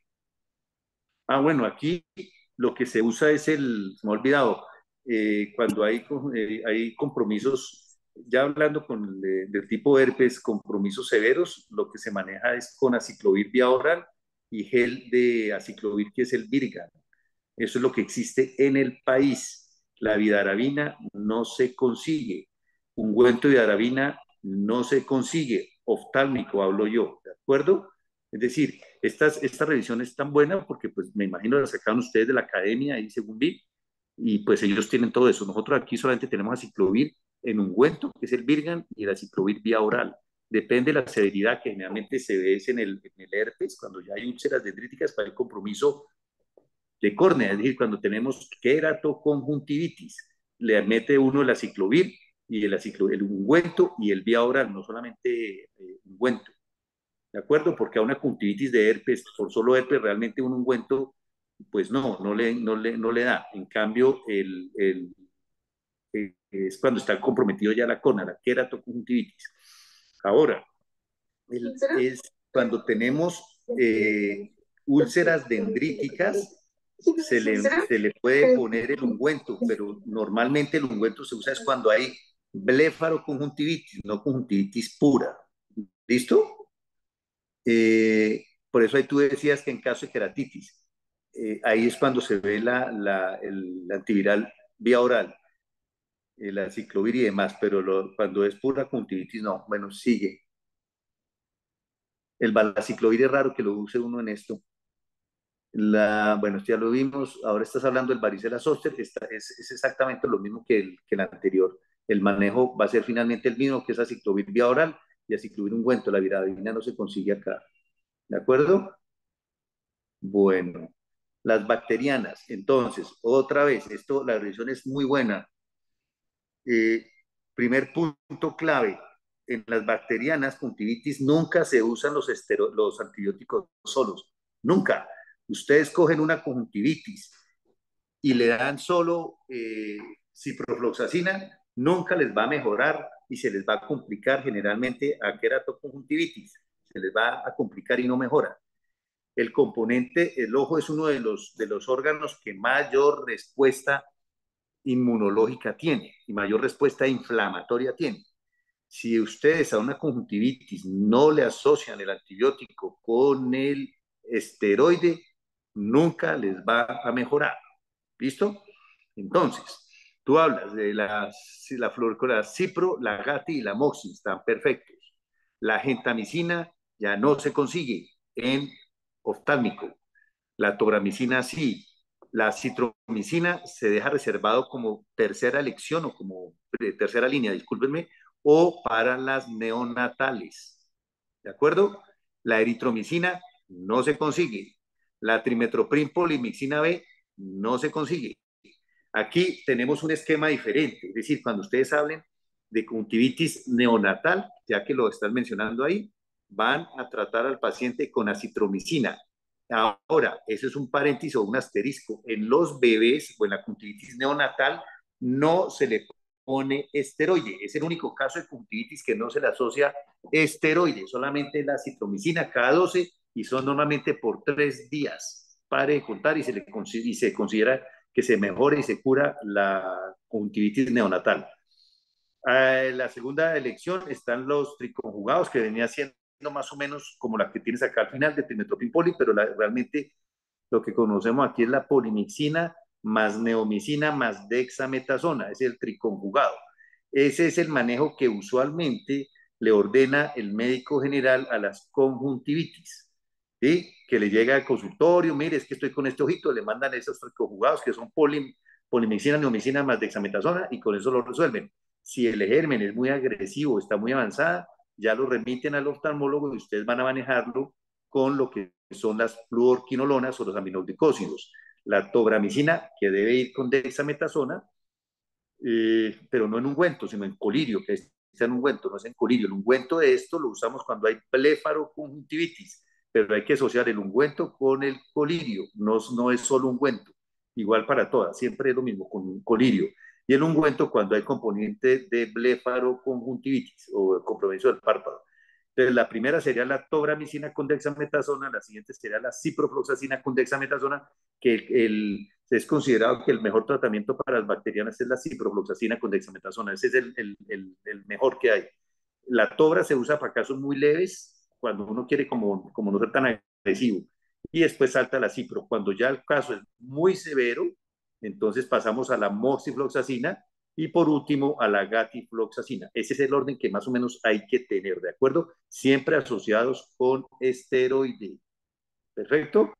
Ah, bueno, aquí lo que se usa es el, me he olvidado, eh, cuando hay, eh, hay compromisos ya hablando con del tipo herpes, compromisos severos, lo que se maneja es con aciclovir vía oral y gel de aciclovir, que es el Virgan. Eso es lo que existe en el país. La vidarabina no se consigue. Ungüento de vidarabina no se consigue. Oftálmico, hablo yo, ¿de acuerdo? Es decir, estas, esta revisión es tan buena porque pues me imagino la sacaron ustedes de la academia y según vi, y pues ellos tienen todo eso. Nosotros aquí solamente tenemos aciclovir en ungüento, que es el Virgan, y la ciclovir vía oral. Depende de la severidad que generalmente se ve en el, herpes, cuando ya hay úlceras dendríticas para el compromiso de córnea, es decir, cuando tenemos queratoconjuntivitis, le mete uno el aciclovir y el, ciclo el ungüento y el vía oral, no solamente eh, ungüento. ¿De acuerdo? Porque a una conjuntivitis de herpes, por solo herpes, realmente un ungüento, pues no, no le, no le, no le da. En cambio, el, eh, es cuando está comprometido ya la cona, la queratoconjuntivitis. Ahora, es cuando tenemos eh, úlceras dendríticas, se le, puede poner el ungüento, pero normalmente el ungüento se usa es cuando hay blefaroconjuntivitis, no conjuntivitis pura. ¿Listo? Eh, por eso ahí tú decías que en caso de queratitis, ahí es cuando se ve la, el antiviral vía oral. Eh, la ciclovir y demás, pero cuando es pura conjuntivitis, no, bueno, sigue. El ciclovir es raro que lo use uno en esto. La, bueno, ya lo vimos, ahora estás hablando del varicela zoster, que es, es, exactamente lo mismo que el, que el anterior. El manejo va a ser finalmente el mismo, que es ciclovir vía oral y aciclovir ungüento. La viradina no se consigue acá. ¿De acuerdo? Bueno, las bacterianas. Entonces, otra vez, esto, la revisión es muy buena. Eh, primer punto clave, en las bacterianas conjuntivitis nunca se usan los, los antibióticos solos, nunca. Ustedes cogen una conjuntivitis y le dan solo eh, ciprofloxacina, nunca les va a mejorar y se les va a complicar generalmente a queratoconjuntivitis. Se les va a complicar y no mejora. El componente, el ojo es uno de los, de los órganos que mayor respuesta inmunológica tiene y mayor respuesta inflamatoria tiene. Si ustedes a una conjuntivitis no le asocian el antibiótico con el esteroide, nunca les va a mejorar. ¿Listo? Entonces, tú hablas de la, la cipro, la gati y la moxi, están perfectos. La gentamicina ya no se consigue en oftálmico. La tobramicina sí, la citromicina se deja reservado como tercera elección o como eh, tercera línea, discúlpenme, o para las neonatales. ¿De acuerdo? La eritromicina no se consigue. La trimetoprim polimicina B no se consigue. Aquí tenemos un esquema diferente, es decir, cuando ustedes hablen de conjuntivitis neonatal, ya que lo están mencionando ahí, van a tratar al paciente con acitromicina, Ahora, eso es un paréntesis o un asterisco. En los bebés o en la cuntivitis neonatal no se le pone esteroide. Es el único caso de cultivitis que no se le asocia esteroide, solamente la citromicina cada 12 y son normalmente por tres días. Pare de contar y se, considera que se mejora y se cura la conjuntivitis neonatal. Ah, la segunda elección están los triconjugados que venía siendo más o menos como la que tienes acá al final de poli, pero realmente lo que conocemos aquí es la polimixina más neomicina más dexametasona, es el triconjugado. Ese es el manejo que usualmente le ordena el médico general a las conjuntivitis, ¿sí? que le llega al consultorio, mire, es que estoy con este ojito, le mandan esos triconjugados que son poli polimixina, neomicina más dexametasona y con eso lo resuelven. Si el germen es muy agresivo, está muy avanzada, ya lo remiten al oftalmólogo y ustedes van a manejarlo con lo que son las fluorquinolonas o los aminoglicósidos. La tobramicina, que debe ir con dexametasona, eh, pero no en ungüento, sino en colirio, que es en ungüento, no es en colirio. El ungüento de esto lo usamos cuando hay pléfaro conjuntivitis, pero hay que asociar el ungüento con el colirio, no, no es solo ungüento. Igual para todas, siempre es lo mismo con un colirio. Y el ungüento cuando hay componente de blefaro conjuntivitis o compromiso del párpado. Entonces, la primera sería la tobramicina con dexametasona, la siguiente sería la ciprofloxacina con dexametasona, que el, es considerado que el mejor tratamiento para las bacterianas es la ciprofloxacina con dexametasona. Ese es el, el, mejor que hay. La tobra se usa para casos muy leves, cuando uno quiere como, como no ser tan agresivo. Y después salta la cipro. Cuando ya el caso es muy severo, entonces pasamos a la moxifloxacina y por último a la gatifloxacina. Ese es el orden que más o menos hay que tener, ¿de acuerdo? Siempre asociados con esteroide. ¿Perfecto?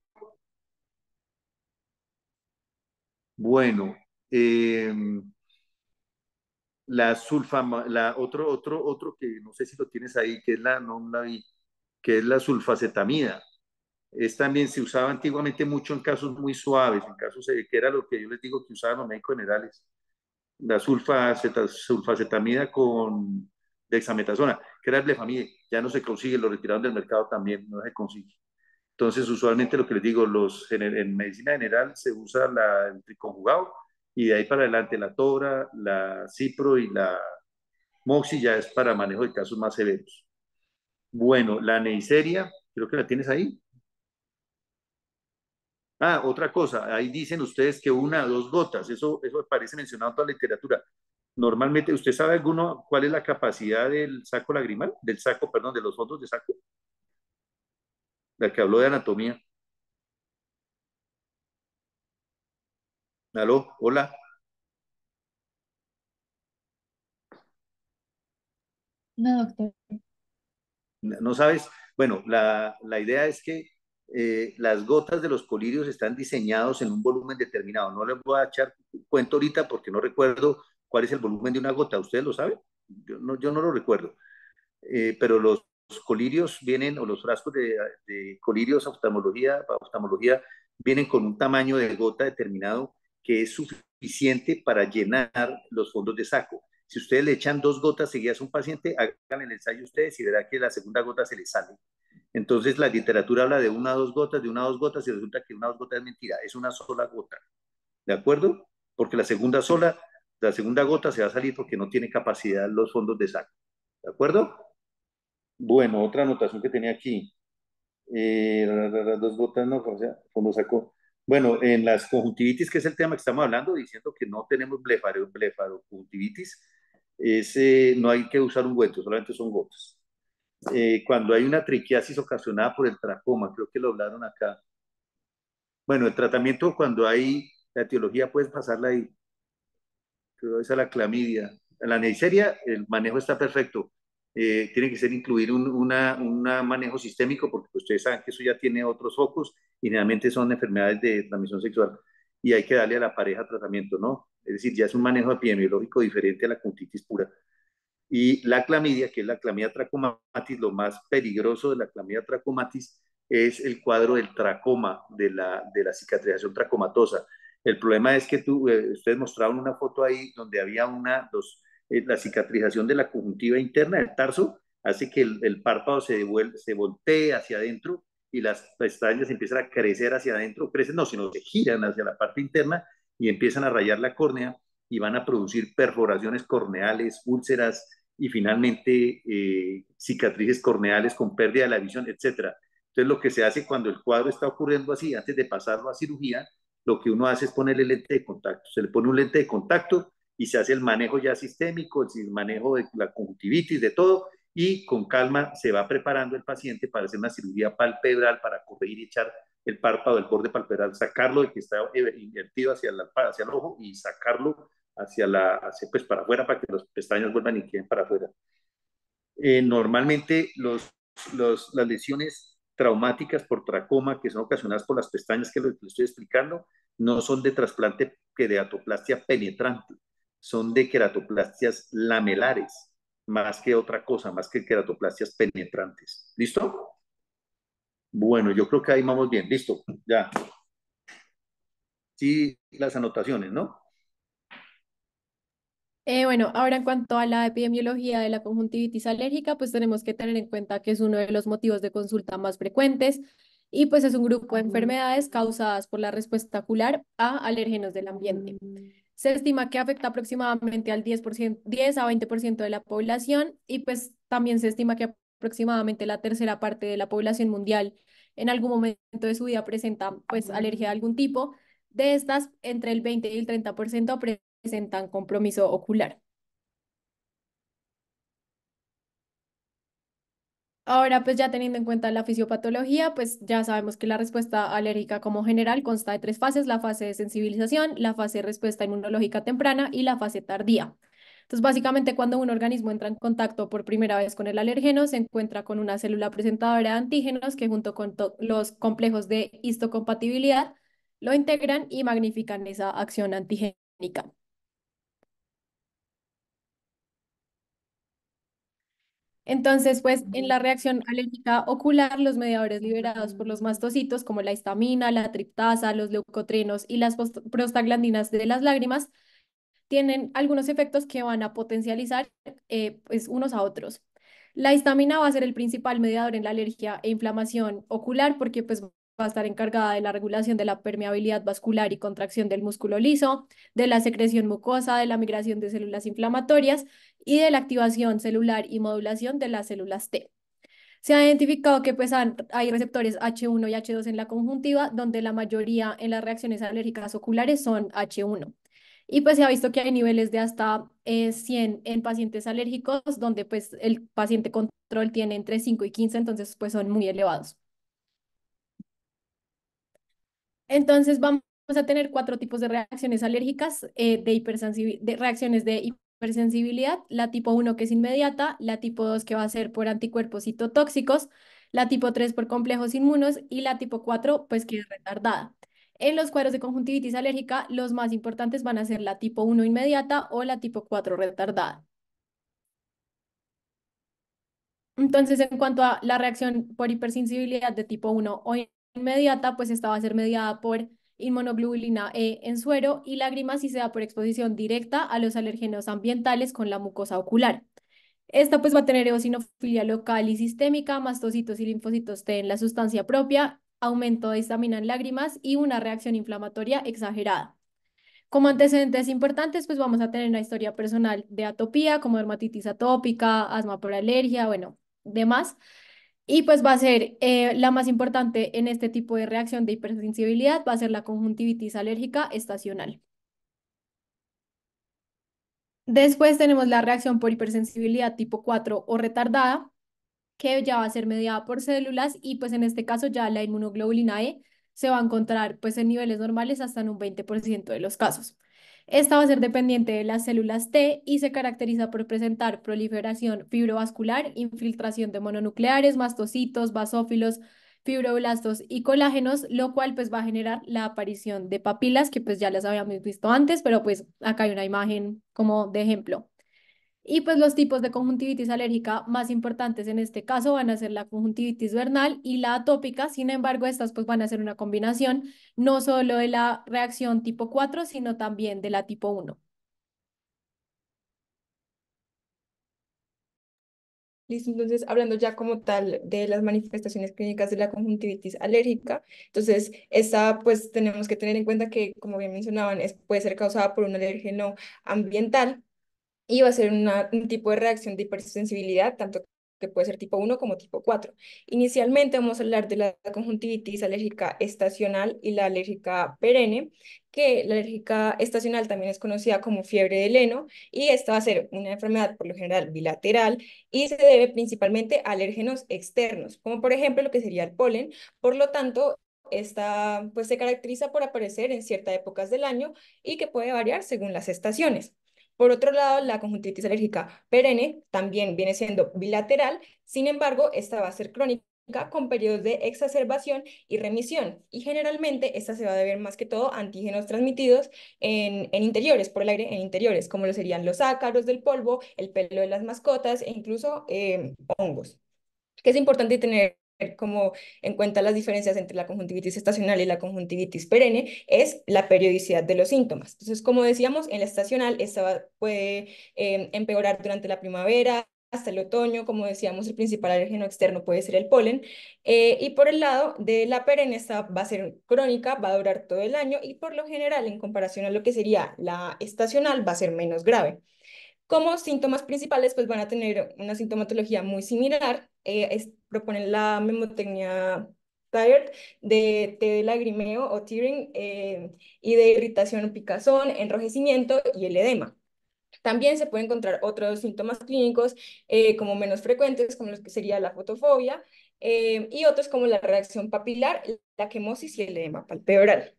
Bueno, em, la sulfama, la otro, otro, otro que no sé si lo tienes ahí, que es la, no la que es la sulfacetamida también se usaba antiguamente mucho en casos muy suaves, en casos eh, que era lo que yo les digo que usaban los médicos generales, la sulfaceta, sulfacetamida con dexametasona, que era el blefamide, ya no se consigue, lo retiraron del mercado también, no se consigue. Entonces, usualmente lo que les digo, los, en, medicina general se usa la, el triconjugado y de ahí para adelante la tora, la cipro y la moxi ya es para manejo de casos más severos. Bueno, la neiseria, creo que la tienes ahí. Ah, otra cosa, ahí dicen ustedes que una dos gotas, eso, eso aparece mencionado en toda la literatura. Normalmente, ¿usted sabe alguno cuál es la capacidad del saco lagrimal? Del saco, perdón, de los fondos de saco. La que habló de anatomía. Aló, hola. No, doctor. ¿No sabes? Bueno, la, la idea es que eh, las gotas de los colirios están diseñados en un volumen determinado. No les voy a echar cuento ahorita porque no recuerdo cuál es el volumen de una gota. ¿Ustedes lo saben? Yo no, yo no lo recuerdo. Eh, pero los, colirios vienen, o los frascos de, colirios oftalmología, oftalmología, vienen con un tamaño de gota determinado que es suficiente para llenar los fondos de saco. Si ustedes le echan dos gotas seguidas a un paciente, hagan el ensayo ustedes y verá que la segunda gota se le sale. Entonces la literatura habla de una o dos gotas, de una o dos gotas, y resulta que una o dos gotas es mentira, es una sola gota. ¿De acuerdo? Porque la segunda sola, la segunda gota se va a salir porque no tiene capacidad los fondos de saco. ¿De acuerdo? Bueno, otra anotación que tenía aquí. Eh, dos gotas, no, o sea, fondo saco. Bueno, en las conjuntivitis, que es el tema que estamos hablando, diciendo que no tenemos blefaro, blefaro conjuntivitis, eh, no hay que usar un hueco, solamente son gotas. Eh, cuando hay una triquiasis ocasionada por el tracoma, creo que lo hablaron acá. Bueno, el tratamiento cuando hay la etiología, puedes pasarla ahí. Creo que es la clamidia. la neisseria, el manejo está perfecto. Eh, tiene que ser incluir un manejo sistémico, porque pues, ustedes saben que eso ya tiene otros focos y generalmente son enfermedades de transmisión sexual y hay que darle a la pareja tratamiento, ¿no? Es decir, ya es un manejo epidemiológico diferente a la cutitis pura. Y la clamidia, que es la clamidia trachomatis, lo más peligroso de la clamidia trachomatis es el cuadro del tracoma, de la, de la cicatrización tracomatosa. El problema es que tú, eh, ustedes mostraron una foto ahí donde había una, dos, eh, la cicatrización de la conjuntiva interna del tarso hace que el, párpado se, se voltee hacia adentro y las pestañas empiezan a crecer hacia adentro, crecen no, sino se giran hacia la parte interna y empiezan a rayar la córnea y van a producir perforaciones corneales, úlceras y finalmente eh, cicatrices corneales con pérdida de la visión, etc. Entonces lo que se hace cuando el cuadro está ocurriendo así, antes de pasarlo a cirugía, lo que uno hace es ponerle lente de contacto. Se le pone un lente de contacto y se hace el manejo ya sistémico, el manejo de la conjuntivitis, de todo, y con calma se va preparando el paciente para hacer una cirugía palpebral, para corregir y echar el párpado el borde palpebral, sacarlo de que está eh, invertido hacia, la, hacia el ojo y sacarlo hacia la, hacia, pues para afuera, para que los pestaños vuelvan y queden para afuera. Eh, normalmente los, los, las lesiones traumáticas por tracoma que son ocasionadas por las pestañas que les estoy explicando no son de trasplante atoplastia penetrante, son de queratoplastias lamelares, más que otra cosa, más que queratoplastias penetrantes. ¿Listo? Bueno, yo creo que ahí vamos bien. Listo, ya. Sí, las anotaciones, ¿no? Eh, bueno, ahora en cuanto a la epidemiología de la conjuntivitis alérgica, pues tenemos que tener en cuenta que es uno de los motivos de consulta más frecuentes y pues es un grupo de enfermedades causadas por la respuesta ocular a alérgenos del ambiente. Mm. Se estima que afecta aproximadamente al 10%, 10 a 20% de la población y pues también se estima que aproximadamente la tercera parte de la población mundial en algún momento de su vida presenta pues alergia de algún tipo. De estas, entre el 20 y el 30% presentan compromiso ocular. Ahora, pues ya teniendo en cuenta la fisiopatología, pues ya sabemos que la respuesta alérgica como general consta de tres fases, la fase de sensibilización, la fase de respuesta inmunológica temprana y la fase tardía. Entonces, básicamente cuando un organismo entra en contacto por primera vez con el alérgeno, se encuentra con una célula presentadora de antígenos que junto con los complejos de histocompatibilidad lo integran y magnifican esa acción antigénica. Entonces, pues en la reacción alérgica ocular, los mediadores liberados por los mastocitos, como la histamina, la triptasa, los leucotrienos y las prostaglandinas de las lágrimas, tienen algunos efectos que van a potencializar eh, pues, unos a otros. La histamina va a ser el principal mediador en la alergia e inflamación ocular porque pues, va a estar encargada de la regulación de la permeabilidad vascular y contracción del músculo liso, de la secreción mucosa, de la migración de células inflamatorias y de la activación celular y modulación de las células T. Se ha identificado que pues, hay receptores H1 y H2 en la conjuntiva, donde la mayoría en las reacciones alérgicas oculares son H1. Y pues se ha visto que hay niveles de hasta 100 eh, en pacientes alérgicos, donde pues el paciente control tiene entre 5 y 15, entonces pues son muy elevados. Entonces vamos a tener cuatro tipos de reacciones alérgicas, eh, de, de reacciones de hipersensibilidad, la tipo 1 que es inmediata, la tipo 2 que va a ser por anticuerpos citotóxicos, la tipo 3 por complejos inmunos y la tipo 4 pues que es retardada. En los cuadros de conjuntivitis alérgica, los más importantes van a ser la tipo 1 inmediata o la tipo 4 retardada. Entonces, en cuanto a la reacción por hipersensibilidad de tipo 1 o inmediata, pues esta va a ser mediada por inmunoglobulina E en suero y lágrimas si se da por exposición directa a los alérgenos ambientales con la mucosa ocular. Esta pues va a tener eosinofilia local y sistémica, mastocitos y linfocitos T en la sustancia propia, aumento de histamina en lágrimas y una reacción inflamatoria exagerada. Como antecedentes importantes, pues vamos a tener una historia personal de atopía, como dermatitis atópica, asma por alergia, bueno, demás. Y pues va a ser eh, la más importante en este tipo de reacción de hipersensibilidad, va a ser la conjuntivitis alérgica estacional. Después tenemos la reacción por hipersensibilidad tipo 4 o retardada, que ya va a ser mediada por células y pues en este caso ya la inmunoglobulina E se va a encontrar pues en niveles normales hasta en un 20% de los casos. Esta va a ser dependiente de las células T y se caracteriza por presentar proliferación fibrovascular, infiltración de mononucleares, mastocitos, basófilos, fibroblastos y colágenos, lo cual pues va a generar la aparición de papilas que pues ya las habíamos visto antes, pero pues acá hay una imagen como de ejemplo. Y pues los tipos de conjuntivitis alérgica más importantes en este caso van a ser la conjuntivitis vernal y la atópica. Sin embargo, estas pues van a ser una combinación no solo de la reacción tipo 4, sino también de la tipo 1. Listo, entonces hablando ya como tal de las manifestaciones clínicas de la conjuntivitis alérgica, entonces esta pues tenemos que tener en cuenta que como bien mencionaban puede ser causada por un alérgeno ambiental y va a ser un tipo de reacción de hipersensibilidad, tanto que puede ser tipo 1 como tipo 4. Inicialmente vamos a hablar de la conjuntivitis alérgica estacional y la alérgica perenne, que la alérgica estacional también es conocida como fiebre de heno y esta va a ser una enfermedad por lo general bilateral y se debe principalmente a alérgenos externos, como por ejemplo lo que sería el polen. Por lo tanto, esta pues se caracteriza por aparecer en ciertas épocas del año y que puede variar según las estaciones. Por otro lado, la conjuntivitis alérgica perenne también viene siendo bilateral, sin embargo, esta va a ser crónica con periodos de exacerbación y remisión. Y generalmente esta se va a deber más que todo a antígenos transmitidos en, interiores, por el aire en interiores, como lo serían los ácaros del polvo, el pelo de las mascotas e incluso eh, hongos. Que es importante tener como en cuenta las diferencias entre la conjuntivitis estacional y la conjuntivitis perenne es la periodicidad de los síntomas. Entonces, como decíamos, en la estacional esta puede em, empeorar durante la primavera, hasta el otoño, como decíamos, el principal alérgeno externo puede ser el polen, eh, y por el lado de la perenne, esta va a ser crónica, va a durar todo el año, y por lo general, en comparación a lo que sería la estacional, va a ser menos grave. Como síntomas principales, pues van a tener una sintomatología muy similar. Eh, es, proponen la memotecnia tired de, de lagrimeo o tearing eh, y de irritación picazón, enrojecimiento y el edema. También se pueden encontrar otros síntomas clínicos eh, como menos frecuentes, como los que sería la fotofobia, y otros como la reacción papilar, la quemosis y el edema palpebral.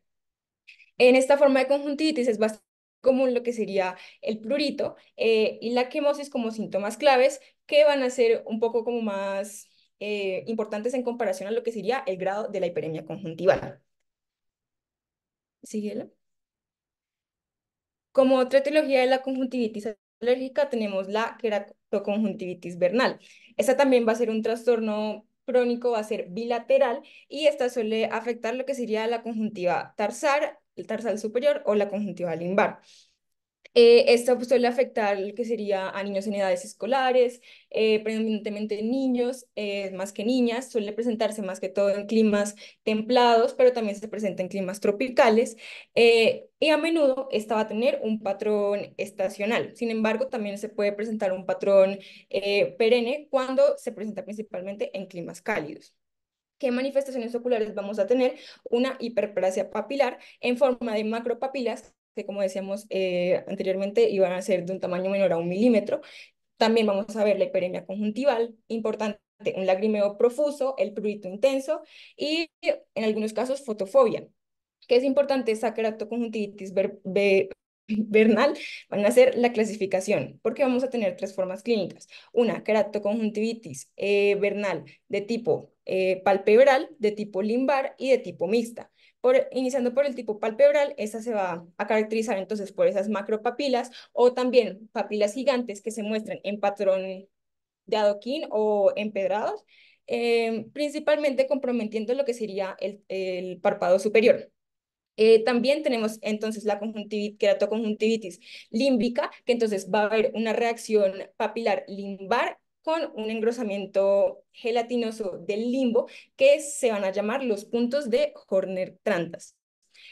En esta forma de conjuntivitis es bastante como lo que sería el plurito eh, y la quemosis como síntomas claves que van a ser un poco como más eh, importantes en comparación a lo que sería el grado de la hiperemia conjuntival. Síguelo. Como otra etiología de la conjuntivitis alérgica tenemos la queratoconjuntivitis vernal. Esta también va a ser un trastorno crónico, va a ser bilateral y esta suele afectar lo que sería la conjuntiva tarsar, el tarsal superior o la conjuntiva limbar. Eh, Esto pues, suele afectar que sería a niños en edades escolares, eh, predominantemente niños, eh, más que niñas, suele presentarse más que todo en climas templados, pero también se presenta en climas tropicales y a menudo esta va a tener un patrón estacional. Sin embargo, también se puede presentar un patrón perenne cuando se presenta principalmente en climas cálidos qué manifestaciones oculares vamos a tener, una hiperplasia papilar en forma de macropapilas, que como decíamos eh, anteriormente iban a ser de un tamaño menor a un milímetro. También vamos a ver la hiperemia conjuntival, importante un lagrimeo profuso, el prurito intenso y en algunos casos fotofobia que es importante esa queratoconjuntivitis ver, vernal, van a ser la clasificación, porque vamos a tener tres formas clínicas. Una, queratoconjuntivitis eh, vernal de tipo eh, palpebral, de tipo limbar y de tipo mixta. Por, iniciando por el tipo palpebral, esa se va a caracterizar entonces por esas macropapilas o también papilas gigantes que se muestran en patrón de adoquín o empedrados, eh, principalmente comprometiendo lo que sería el párpado superior. Eh, también tenemos entonces la conjuntivitis, queratoconjuntivitis límbica, que entonces va a haber una reacción papilar limbar con un engrosamiento gelatinoso del limbo que se van a llamar los puntos de Horner-Trantas.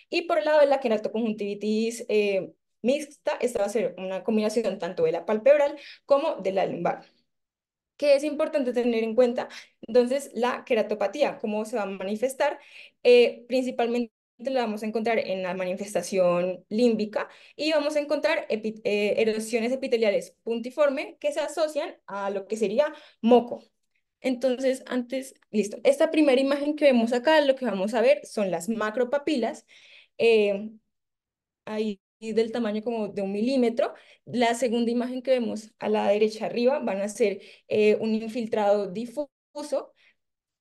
Y por el lado de la queratoconjuntivitis eh, mixta, esta va a ser una combinación tanto de la palpebral como de la limbar. ¿Qué es importante tener en cuenta? Entonces, la queratopatía, cómo se va a manifestar, eh, principalmente la vamos a encontrar en la manifestación límbica y vamos a encontrar eh, erosiones epiteliales puntiforme que se asocian a lo que sería moco. Entonces, antes, listo. Esta primera imagen que vemos acá, lo que vamos a ver son las macropapilas, eh, ahí del tamaño como de un milímetro. La segunda imagen que vemos a la derecha arriba van a ser eh, un infiltrado difuso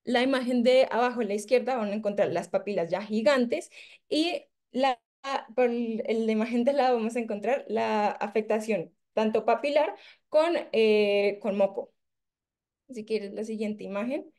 la imagen de abajo en la izquierda van a encontrar las papilas ya gigantes y la, ah, por la imagen de lado vamos a encontrar la afectación tanto papilar con, eh, con moco. Si quieres la siguiente imagen.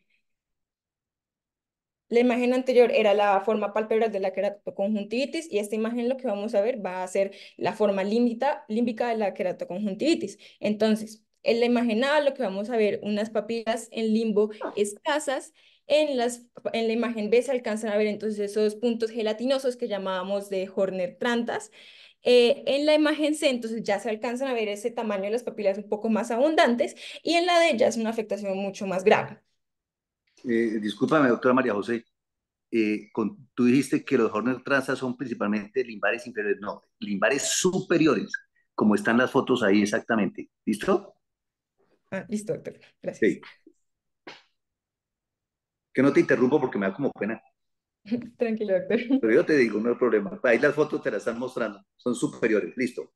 La imagen anterior era la forma palpebral de la queratoconjuntivitis y esta imagen lo que vamos a ver va a ser la forma límbica de la queratoconjuntivitis. Entonces, en la imagen A, lo que vamos a ver, unas papilas en limbo escasas. En, las, en la imagen B se alcanzan a ver entonces esos puntos gelatinosos que llamábamos de Horner-Trantas. Eh, en la imagen C, entonces ya se alcanzan a ver ese tamaño de las papilas un poco más abundantes y en la D ya es una afectación mucho más grave. Eh, discúlpame, doctora María José, eh, tú dijiste que los Horner trantas son principalmente limbares inferiores, no, limbares superiores, como están las fotos ahí exactamente. ¿Listo? Ah, listo, doctor. Gracias. Que no te interrumpo porque me da como pena. Tranquilo, doctor. Pero yo te digo, no hay problema. Ahí las fotos te las están mostrando. Son superiores. Listo.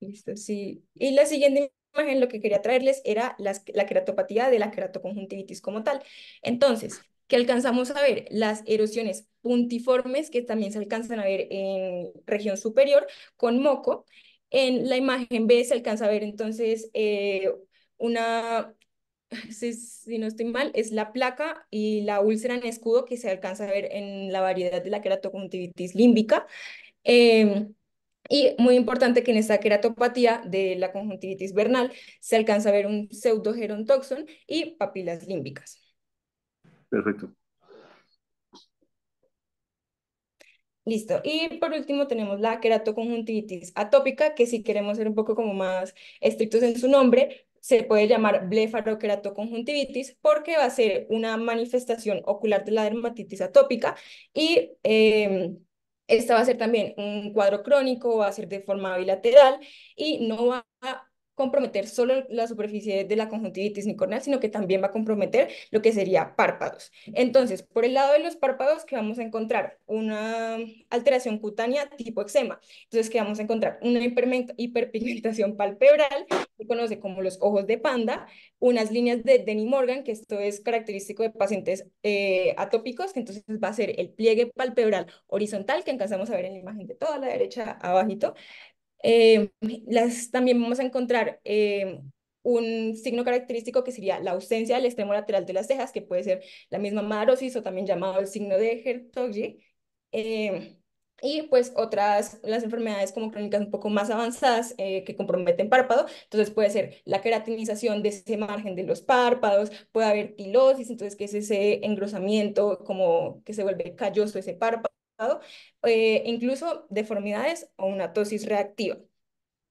Listo, sí. Y la siguiente imagen, lo que quería traerles era las, la queratopatía de la queratoconjuntivitis como tal. Entonces, que alcanzamos a ver las erosiones puntiformes que también se alcanzan a ver en región superior con moco en la imagen B se alcanza a ver entonces eh, una, si, no estoy mal, es la placa y la úlcera en escudo que se alcanza a ver en la variedad de la queratoconjuntivitis límbica. Eh, y muy importante que en esta queratopatía de la conjuntivitis vernal se alcanza a ver un pseudogerontoxon y papilas límbicas. Perfecto. Listo. Y por último tenemos la queratoconjuntivitis atópica, que si queremos ser un poco como más estrictos en su nombre, se puede llamar blefaroqueratoconjuntivitis porque va a ser una manifestación ocular de la dermatitis atópica y eh, esta va a ser también un cuadro crónico, va a ser de forma bilateral y no va a comprometer solo la superficie de la conjuntivitis nicorneal, sino que también va a comprometer lo que sería párpados. Entonces, por el lado de los párpados, que vamos a encontrar? Una alteración cutánea tipo eczema. Entonces, que vamos a encontrar? Una hiperpigmentación palpebral, se conoce como los ojos de panda, unas líneas de Denny Morgan, que esto es característico de pacientes eh, atópicos, que entonces va a ser el pliegue palpebral horizontal, que alcanzamos a ver en la imagen de toda la derecha abajito, eh, las, también vamos a encontrar eh, un signo característico que sería la ausencia del extremo lateral de las cejas, que puede ser la misma madarosis o también llamado el signo de herzog eh, y pues otras, las enfermedades como crónicas un poco más avanzadas que comprometen párpado, entonces puede ser la queratinización de ese margen de los párpados, puede haber tilosis, entonces que es ese engrosamiento como que se vuelve calloso ese párpado, eh, incluso deformidades o una tosis reactiva.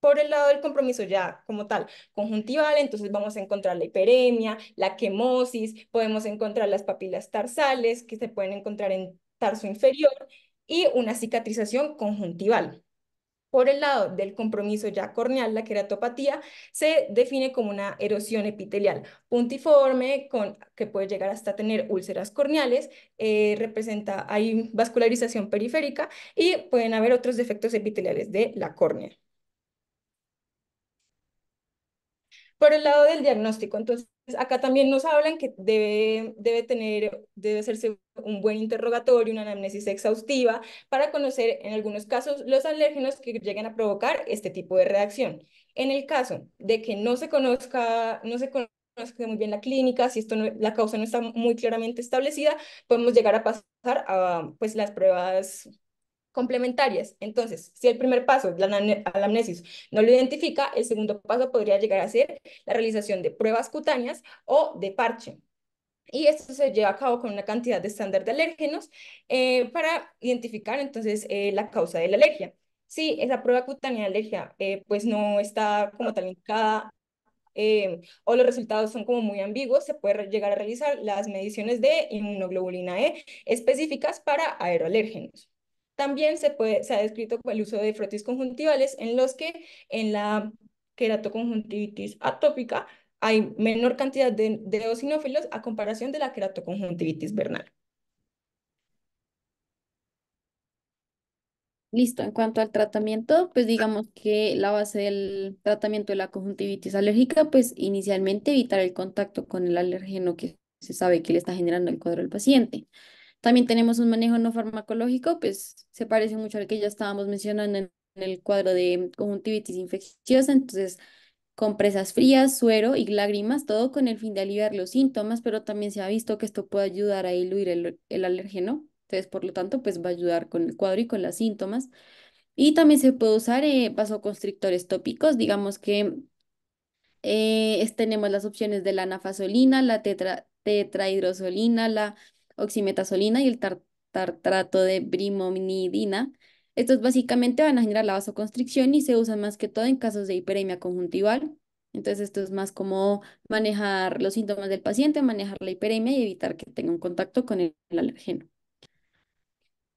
Por el lado del compromiso ya como tal, conjuntival, entonces vamos a encontrar la hiperemia, la quemosis, podemos encontrar las papilas tarsales que se pueden encontrar en tarso inferior y una cicatrización conjuntival. Por el lado del compromiso ya corneal, la queratopatía se define como una erosión epitelial puntiforme con, que puede llegar hasta tener úlceras corneales, eh, representa, hay vascularización periférica y pueden haber otros defectos epiteliales de la córnea. por el lado del diagnóstico, entonces acá también nos hablan que debe, debe tener, debe hacerse un buen interrogatorio, una anamnesis exhaustiva para conocer en algunos casos los alérgenos que lleguen a provocar este tipo de reacción. En el caso de que no se conozca, no se conozca muy bien la clínica, si esto la causa no está muy claramente establecida, podemos llegar a pasar a pues las pruebas complementarias. Entonces, si el primer paso, la anamnesis, no lo identifica, el segundo paso podría llegar a ser la realización de pruebas cutáneas o de parche. Y esto se lleva a cabo con una cantidad de estándar de alérgenos eh, para identificar entonces eh, la causa de la alergia. Si esa prueba cutánea de alergia eh, pues no está como tal indicada o los resultados son como muy ambiguos, se puede llegar a realizar las mediciones de inmunoglobulina E específicas para aeroalérgenos. También se, ha descrito el uso de frotis conjuntivales en los que en la queratoconjuntivitis atópica hay menor cantidad de, eosinófilos a comparación de la queratoconjuntivitis vernal. Listo, en cuanto al tratamiento, pues digamos que la base del tratamiento de la conjuntivitis alérgica, pues inicialmente evitar el contacto con el alérgeno que se sabe que le está generando el cuadro al paciente. También tenemos un manejo no farmacológico, pues se parece mucho al que ya estábamos mencionando en, el cuadro de conjuntivitis infecciosa, entonces compresas frías, suero y lágrimas, todo con el fin de aliviar los síntomas, pero también se ha visto que esto puede ayudar a diluir el, el alergeno, entonces por lo tanto pues va a ayudar con el cuadro y con los síntomas. Y también se puede usar eh, vasoconstrictores tópicos, digamos que eh, tenemos las opciones de la anafasolina, la tetra, tetrahidrosolina, la oximetasolina y el tartrato de brimonidina. Estos básicamente van a generar la vasoconstricción y se usan más que todo en casos de hiperemia conjuntival. Entonces esto es más como manejar los síntomas del paciente, manejar la hiperemia y evitar que tenga un contacto con el alergeno.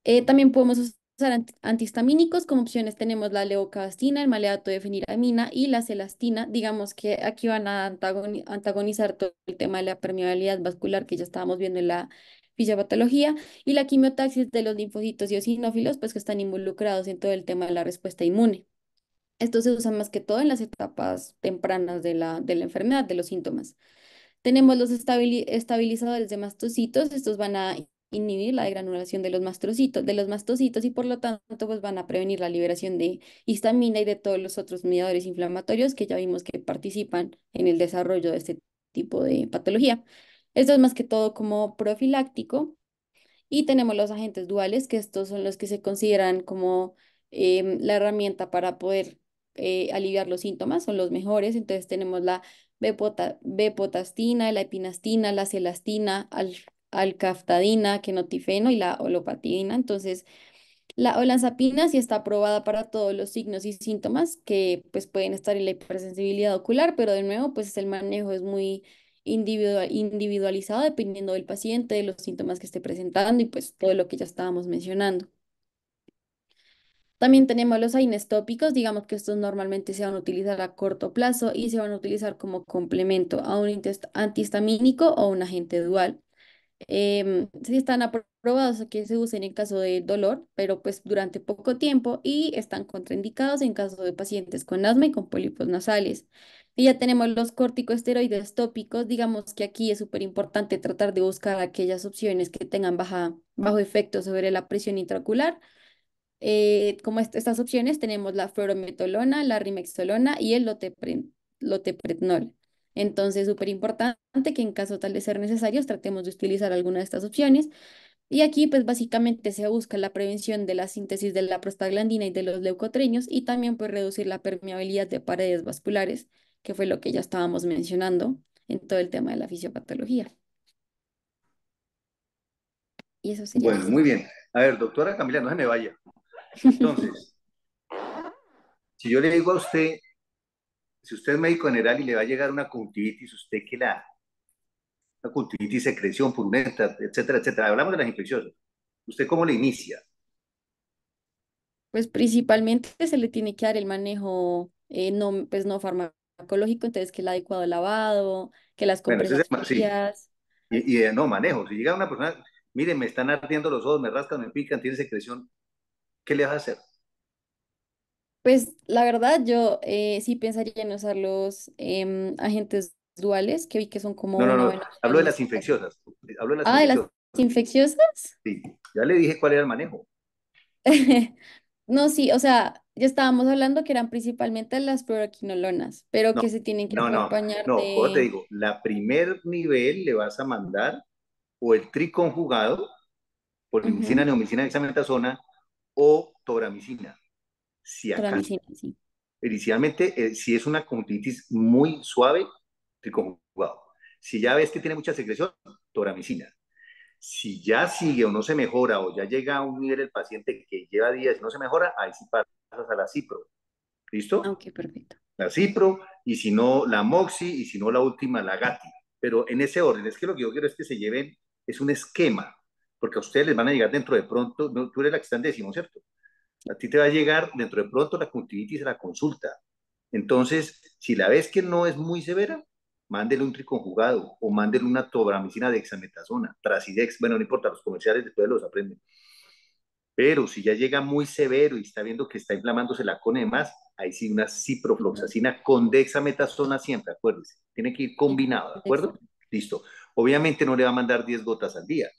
Eh, también podemos usar antihistamínicos. Como opciones tenemos la leocastina, el maleato de fenilamina y la celastina. Digamos que aquí van a antagonizar todo el tema de la permeabilidad vascular que ya estábamos viendo en la fisiopatología, y la quimiotaxis de los linfocitos y osinófilos pues que están involucrados en todo el tema de la respuesta inmune. Esto se usa más que todo en las etapas tempranas de la, de la enfermedad, de los síntomas. Tenemos los estabilizadores de mastocitos, estos van a inhibir la degranulación de los mastocitos, de los mastocitos y por lo tanto pues van a prevenir la liberación de histamina y de todos los otros mediadores inflamatorios que ya vimos que participan en el desarrollo de este tipo de patología. Esto es más que todo como profiláctico. Y tenemos los agentes duales, que estos son los que se consideran como em, la herramienta para poder eh, aliviar los síntomas, son los mejores. Entonces tenemos la bepota, bepotastina, la epinastina, la celastina, al, alcaftadina, quenotifeno y la olopatidina. Entonces, la olanzapina sí está aprobada para todos los signos y síntomas que pues, pueden estar en la hipersensibilidad ocular, pero de nuevo, pues el manejo es muy individualizado dependiendo del paciente, de los síntomas que esté presentando y pues todo lo que ya estábamos mencionando. También tenemos los tópicos digamos que estos normalmente se van a utilizar a corto plazo y se van a utilizar como complemento a un antihistamínico o un agente dual. Em, si están aprobados a que se usen en caso de dolor, pero pues durante poco tiempo y están contraindicados en caso de pacientes con asma y con pólipos nasales. Y ya tenemos los corticosteroides tópicos, digamos que aquí es súper importante tratar de buscar aquellas opciones que tengan baja, bajo efecto sobre la presión intraocular. Eh, como estas opciones tenemos la fluorometolona, la rimexolona y el lotepre loteprednol. Entonces, súper importante que en caso tal de ser necesarios tratemos de utilizar alguna de estas opciones. Y aquí, pues básicamente se busca la prevención de la síntesis de la prostaglandina y de los leucotrienos y también pues reducir la permeabilidad de paredes vasculares que fue lo que ya estábamos mencionando en todo el tema de la fisiopatología. Y eso sería. Bueno, muy bien. A ver, doctora Camila, no se me vaya. Entonces, si yo le digo a usted, si usted es médico general y le va a llegar una conjuntivitis, usted que la, Una conjuntivitis, secreción purulenta, etcétera, etcétera, hablamos de las infecciosas. ¿Usted cómo le inicia? Pues principalmente se le tiene que dar el manejo eh, no, pues no farmacológico ecológico, entonces que el adecuado lavado, que las compresas y, no manejo. Si llega una persona, miren, me están ardiendo los ojos, me rascan, me pican, tiene secreción, ¿qué le vas a hacer? Pues la verdad, yo eh, sí pensaría en usar los em, agentes duales que vi que son como. No, no, Hablo de las infecciosas. las ah, ¿de las infecciosas? Sí, ya le dije cuál era el manejo. no, sí, o sea, ya estábamos hablando que eran principalmente las fluoroquinolonas, pero que se tienen que acompañar no, no, de... te digo, la primer nivel le vas a mandar o el triconjugado, por uh -huh. neomicina, examinatazona, o toramicina. Si acá, sí. Inicialmente, eh, si es una conjuntivitis muy suave, triconjugado. Si ya ves que tiene mucha secreción, toramicina. Si ya sigue o no se mejora o ya llega a un nivel el paciente que lleva días y no se mejora, ahí sí pasas a la cipro. ¿Listo? Aunque ah, perfecto. La cipro y si no la moxi y si no la última la gati. Pero en ese orden, es que lo que yo quiero es que se lleven, es un esquema, porque a ustedes les van a llegar dentro de pronto, tú eres la que está en décimo, ¿cierto? A ti te va a llegar dentro de pronto la conjuntivitis a la consulta. Entonces, si la ves que no es muy severa, mándele un triconjugado o mándele una tobramicina de hexametazona, trasidex, bueno, no importa, los comerciales después los aprenden. Pero si ya llega muy severo y está viendo que está inflamándose la cone más, ahí sí una ciprofloxacina con dexametasona siempre, acuérdense, Tiene que ir combinado, ¿de acuerdo? Listo. Obviamente no le va a mandar 10 gotas al día,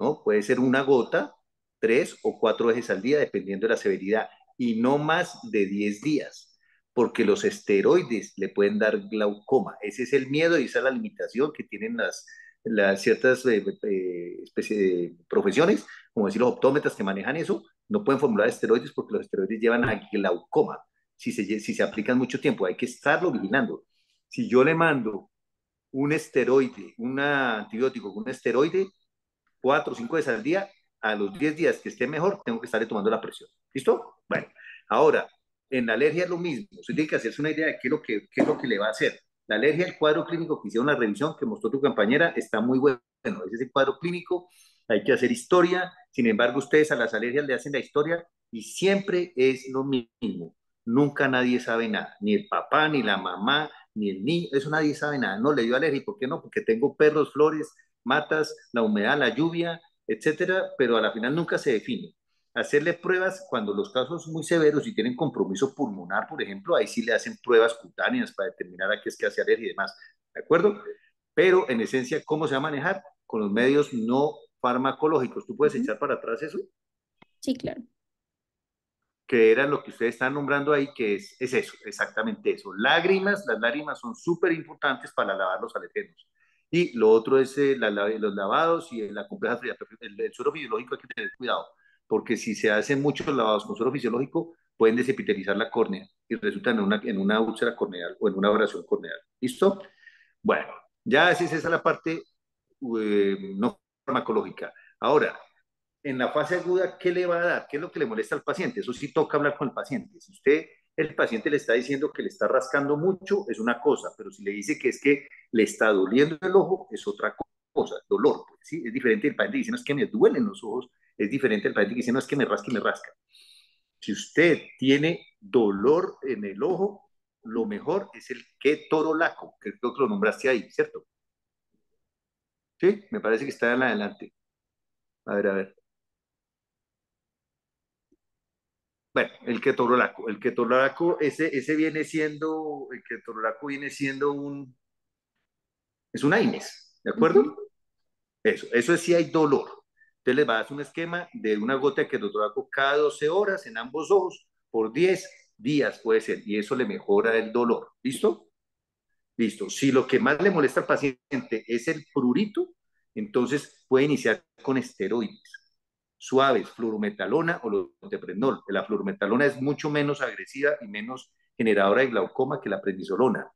¿no? Puede ser una gota, tres o cuatro veces al día, dependiendo de la severidad, y no más de 10 días porque los esteroides le pueden dar glaucoma. Ese es el miedo y esa es la limitación que tienen las, las ciertas eh, eh, profesiones, como decir los optómetras que manejan eso, no pueden formular esteroides porque los esteroides llevan a glaucoma si se, si se aplican mucho tiempo. Hay que estarlo vigilando. Si yo le mando un esteroide, un antibiótico un esteroide, cuatro o cinco veces al día, a los 10 días que esté mejor, tengo que estarle tomando la presión. ¿Listo? Bueno, ahora, en la alergia es lo mismo, usted tiene que hacerse una idea de qué es lo que, es lo que le va a hacer. La alergia, el cuadro clínico que hicieron la revisión que mostró tu compañera, está muy bueno. Ese es el cuadro clínico, hay que hacer historia. Sin embargo, ustedes a las alergias le hacen la historia y siempre es lo mismo. Nunca nadie sabe nada, ni el papá, ni la mamá, ni el niño, eso nadie sabe nada. No le dio alergia, ¿por qué no? Porque tengo perros, flores, matas, la humedad, la lluvia, etcétera, pero a la final nunca se define hacerle pruebas cuando los casos son muy severos y tienen compromiso pulmonar, por ejemplo, ahí sí le hacen pruebas cutáneas para determinar a qué es que hace alergia y demás, ¿de acuerdo? Pero en esencia, ¿cómo se va a manejar? Con los medios no farmacológicos. ¿Tú puedes echar para atrás eso? Sí, claro. Que era lo que ustedes están nombrando ahí, que es, es eso, exactamente eso. Lágrimas, las lágrimas son súper importantes para lavar los alergenos. Y lo otro es eh, los lavados y la compleja el suero fisiológico hay que tener cuidado porque si se hacen muchos lavados con suero fisiológico, pueden desepitelizar la córnea y resultan en una, en una úlcera corneal o en una abrasión corneal. ¿Listo? Bueno, ya esa es la parte eh, no farmacológica. Ahora, en la fase aguda, ¿qué le va a dar? ¿Qué es lo que le molesta al paciente? Eso sí toca hablar con el paciente. Si usted, el paciente le está diciendo que le está rascando mucho, es una cosa, pero si le dice que es que le está doliendo el ojo, es otra cosa, dolor, pues, ¿sí? Es diferente, el paciente dice, no, es que me duelen los ojos, es diferente el paciente que dice, no, es que me rasca y me rasca. Si usted tiene dolor en el ojo, lo mejor es el ketorolaco, que creo que lo nombraste ahí, ¿cierto? Sí, me parece que está en adelante. A ver, a ver. Bueno, el ketorolaco. El ketorolaco, ese, ese viene siendo, el ketorolaco viene siendo un, es un AINES, ¿de acuerdo? Eso, eso es si hay dolor. Entonces le va a hacer un esquema de una gota de hago cada 12 horas en ambos ojos por 10 días puede ser y eso le mejora el dolor. ¿Listo? Listo. Si lo que más le molesta al paciente es el prurito, entonces puede iniciar con esteroides suaves, fluorometalona o lo La fluorometalona es mucho menos agresiva y menos generadora de glaucoma que la prednisolona.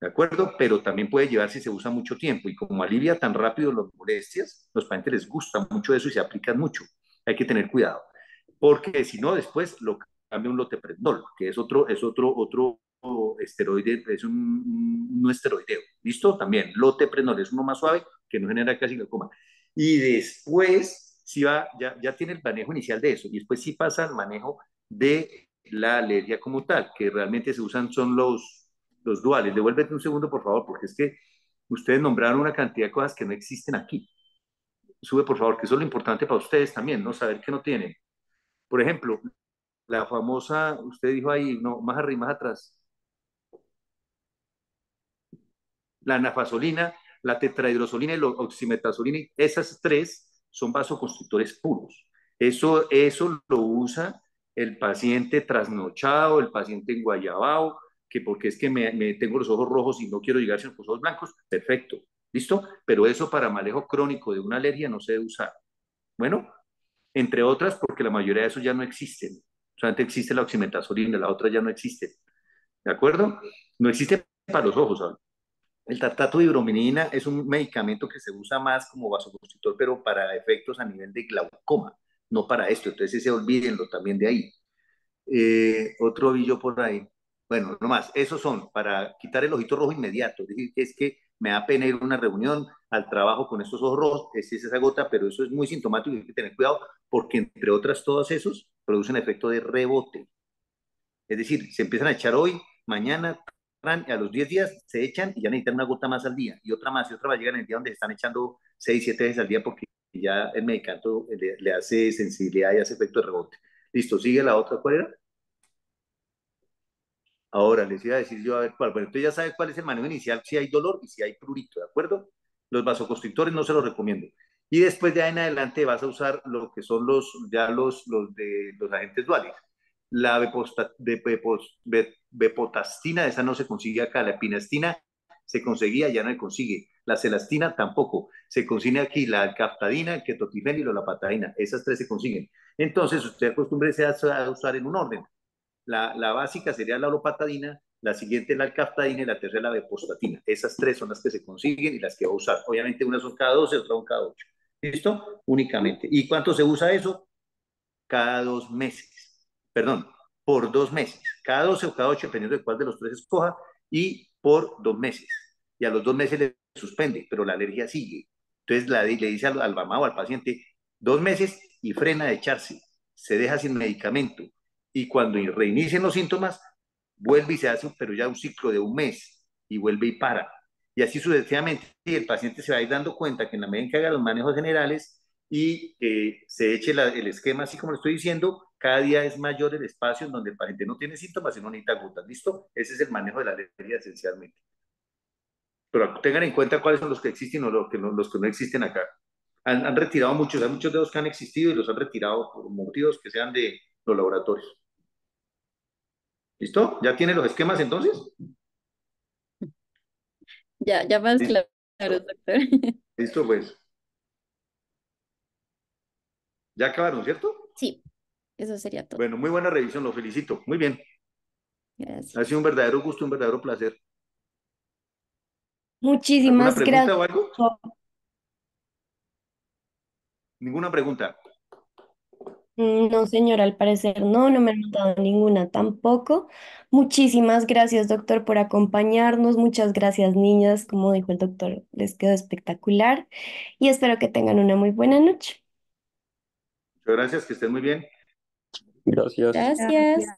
¿De acuerdo? Pero también puede llevar si se usa mucho tiempo y como alivia tan rápido las molestias, los pacientes les gusta mucho eso y se aplican mucho. Hay que tener cuidado, porque si no, después lo cambia un loteprednol, que es otro, es otro, otro esteroide, es un, no esteroideo. ¿Listo? También loteprednol es uno más suave que no genera casi glaucoma. Y después, si va, ya, ya tiene el manejo inicial de eso, y después sí pasa al manejo de la alergia como tal, que realmente se usan son los los duales. Devuélvete un segundo, por favor, porque es que ustedes nombraron una cantidad de cosas que no existen aquí. Sube, por favor, que eso es lo importante para ustedes también, ¿no? Saber que no tienen. Por ejemplo, la famosa, usted dijo ahí, no, más arriba, más atrás. La nafasolina, la tetrahidrosolina y la oximetasolina, esas tres son vasoconstrictores puros. Eso, eso lo usa el paciente trasnochado, el paciente en guayabao, que porque es que me, tengo los ojos rojos y no quiero llegar sin los ojos blancos, perfecto, ¿listo? Pero eso para manejo crónico de una alergia no se debe usar. Bueno, entre otras porque la mayoría de esos ya no existen. Solamente existe la oximetazolina, la otra ya no existe. ¿De acuerdo? No existe para los ojos. El tartato de hidrominina es un medicamento que se usa más como vasoconstrictor, pero para efectos a nivel de glaucoma, no para esto. Entonces, se olvídenlo también de ahí. Eh, otro billo por ahí. Bueno, nomás, esos son para quitar el ojito rojo inmediato. Es decir, es que me da pena ir a una reunión, al trabajo con esos ojos rojos, es esa gota, pero eso es muy sintomático y hay que tener cuidado porque, entre otras, todos esos producen efecto de rebote. Es decir, se empiezan a echar hoy, mañana, a los 10 días se echan y ya necesitan una gota más al día y otra más y otra va a llegar en el día donde se están echando 6, 7 veces al día porque ya el medicamento le, le hace sensibilidad y hace efecto de rebote. Listo, sigue la otra, ¿cuál era? Ahora les iba a decir yo a ver cuál. Bueno, usted ya sabe cuál es el manejo inicial, si hay dolor y si hay prurito, ¿de acuerdo? Los vasoconstrictores no se los recomiendo. Y después ya en adelante vas a usar lo que son los, ya los, los de los agentes duales. La de, bepotastina, esa no se consigue acá, la epinastina se conseguía, ya no se consigue. La celastina tampoco. Se consigue aquí la alcaftadina, el ketotifen y la patadina. Esas tres se consiguen. Entonces, usted acostúmbrese a usar en un orden. La, básica sería la olopatadina, la siguiente la alcaftadina y la tercera la bepostatina. Esas tres son las que se consiguen y las que va a usar. Obviamente una son cada 12, otra son cada 8. ¿Listo? Únicamente. ¿Y cuánto se usa eso? Cada dos meses. Perdón, por dos meses. Cada 12 o cada 8, dependiendo de cuál de los tres escoja, y por dos meses. Y a los dos meses le suspende, pero la alergia sigue. Entonces la, le dice al, al mamá o al paciente, dos meses y frena de echarse. Se deja sin medicamento y cuando reinicien los síntomas, vuelve y se hace, pero ya un ciclo de un mes y vuelve y para. Y así sucesivamente, y el paciente se va a ir dando cuenta que en la medida en que haga los manejos generales y se eche el esquema, así como le estoy diciendo, cada día es mayor el espacio en donde el paciente no tiene síntomas y no necesita gotas. ¿Listo? Ese es el manejo de la alergia esencialmente. Pero tengan en cuenta cuáles son los que existen o los que no, los que no existen acá. Han, han retirado muchos, hay muchos de los que han existido y los han retirado por motivos que sean de, los laboratorios. ¿Listo? ¿Ya tiene los esquemas entonces? Ya, ya más claro, doctor. Listo, pues. ¿Ya acabaron, cierto? Sí, eso sería todo. Bueno, muy buena revisión, lo felicito. Muy bien. Ha sido un verdadero gusto, un verdadero placer. Muchísimas pregunta gracias. O algo? Ninguna pregunta. No, señor, al parecer no, no me han notado ninguna tampoco. Muchísimas gracias, doctor, por acompañarnos. Muchas gracias, niñas. Como dijo el doctor, les quedó espectacular y espero que tengan una muy buena noche. Muchas gracias, que estén muy bien. Gracias. Gracias.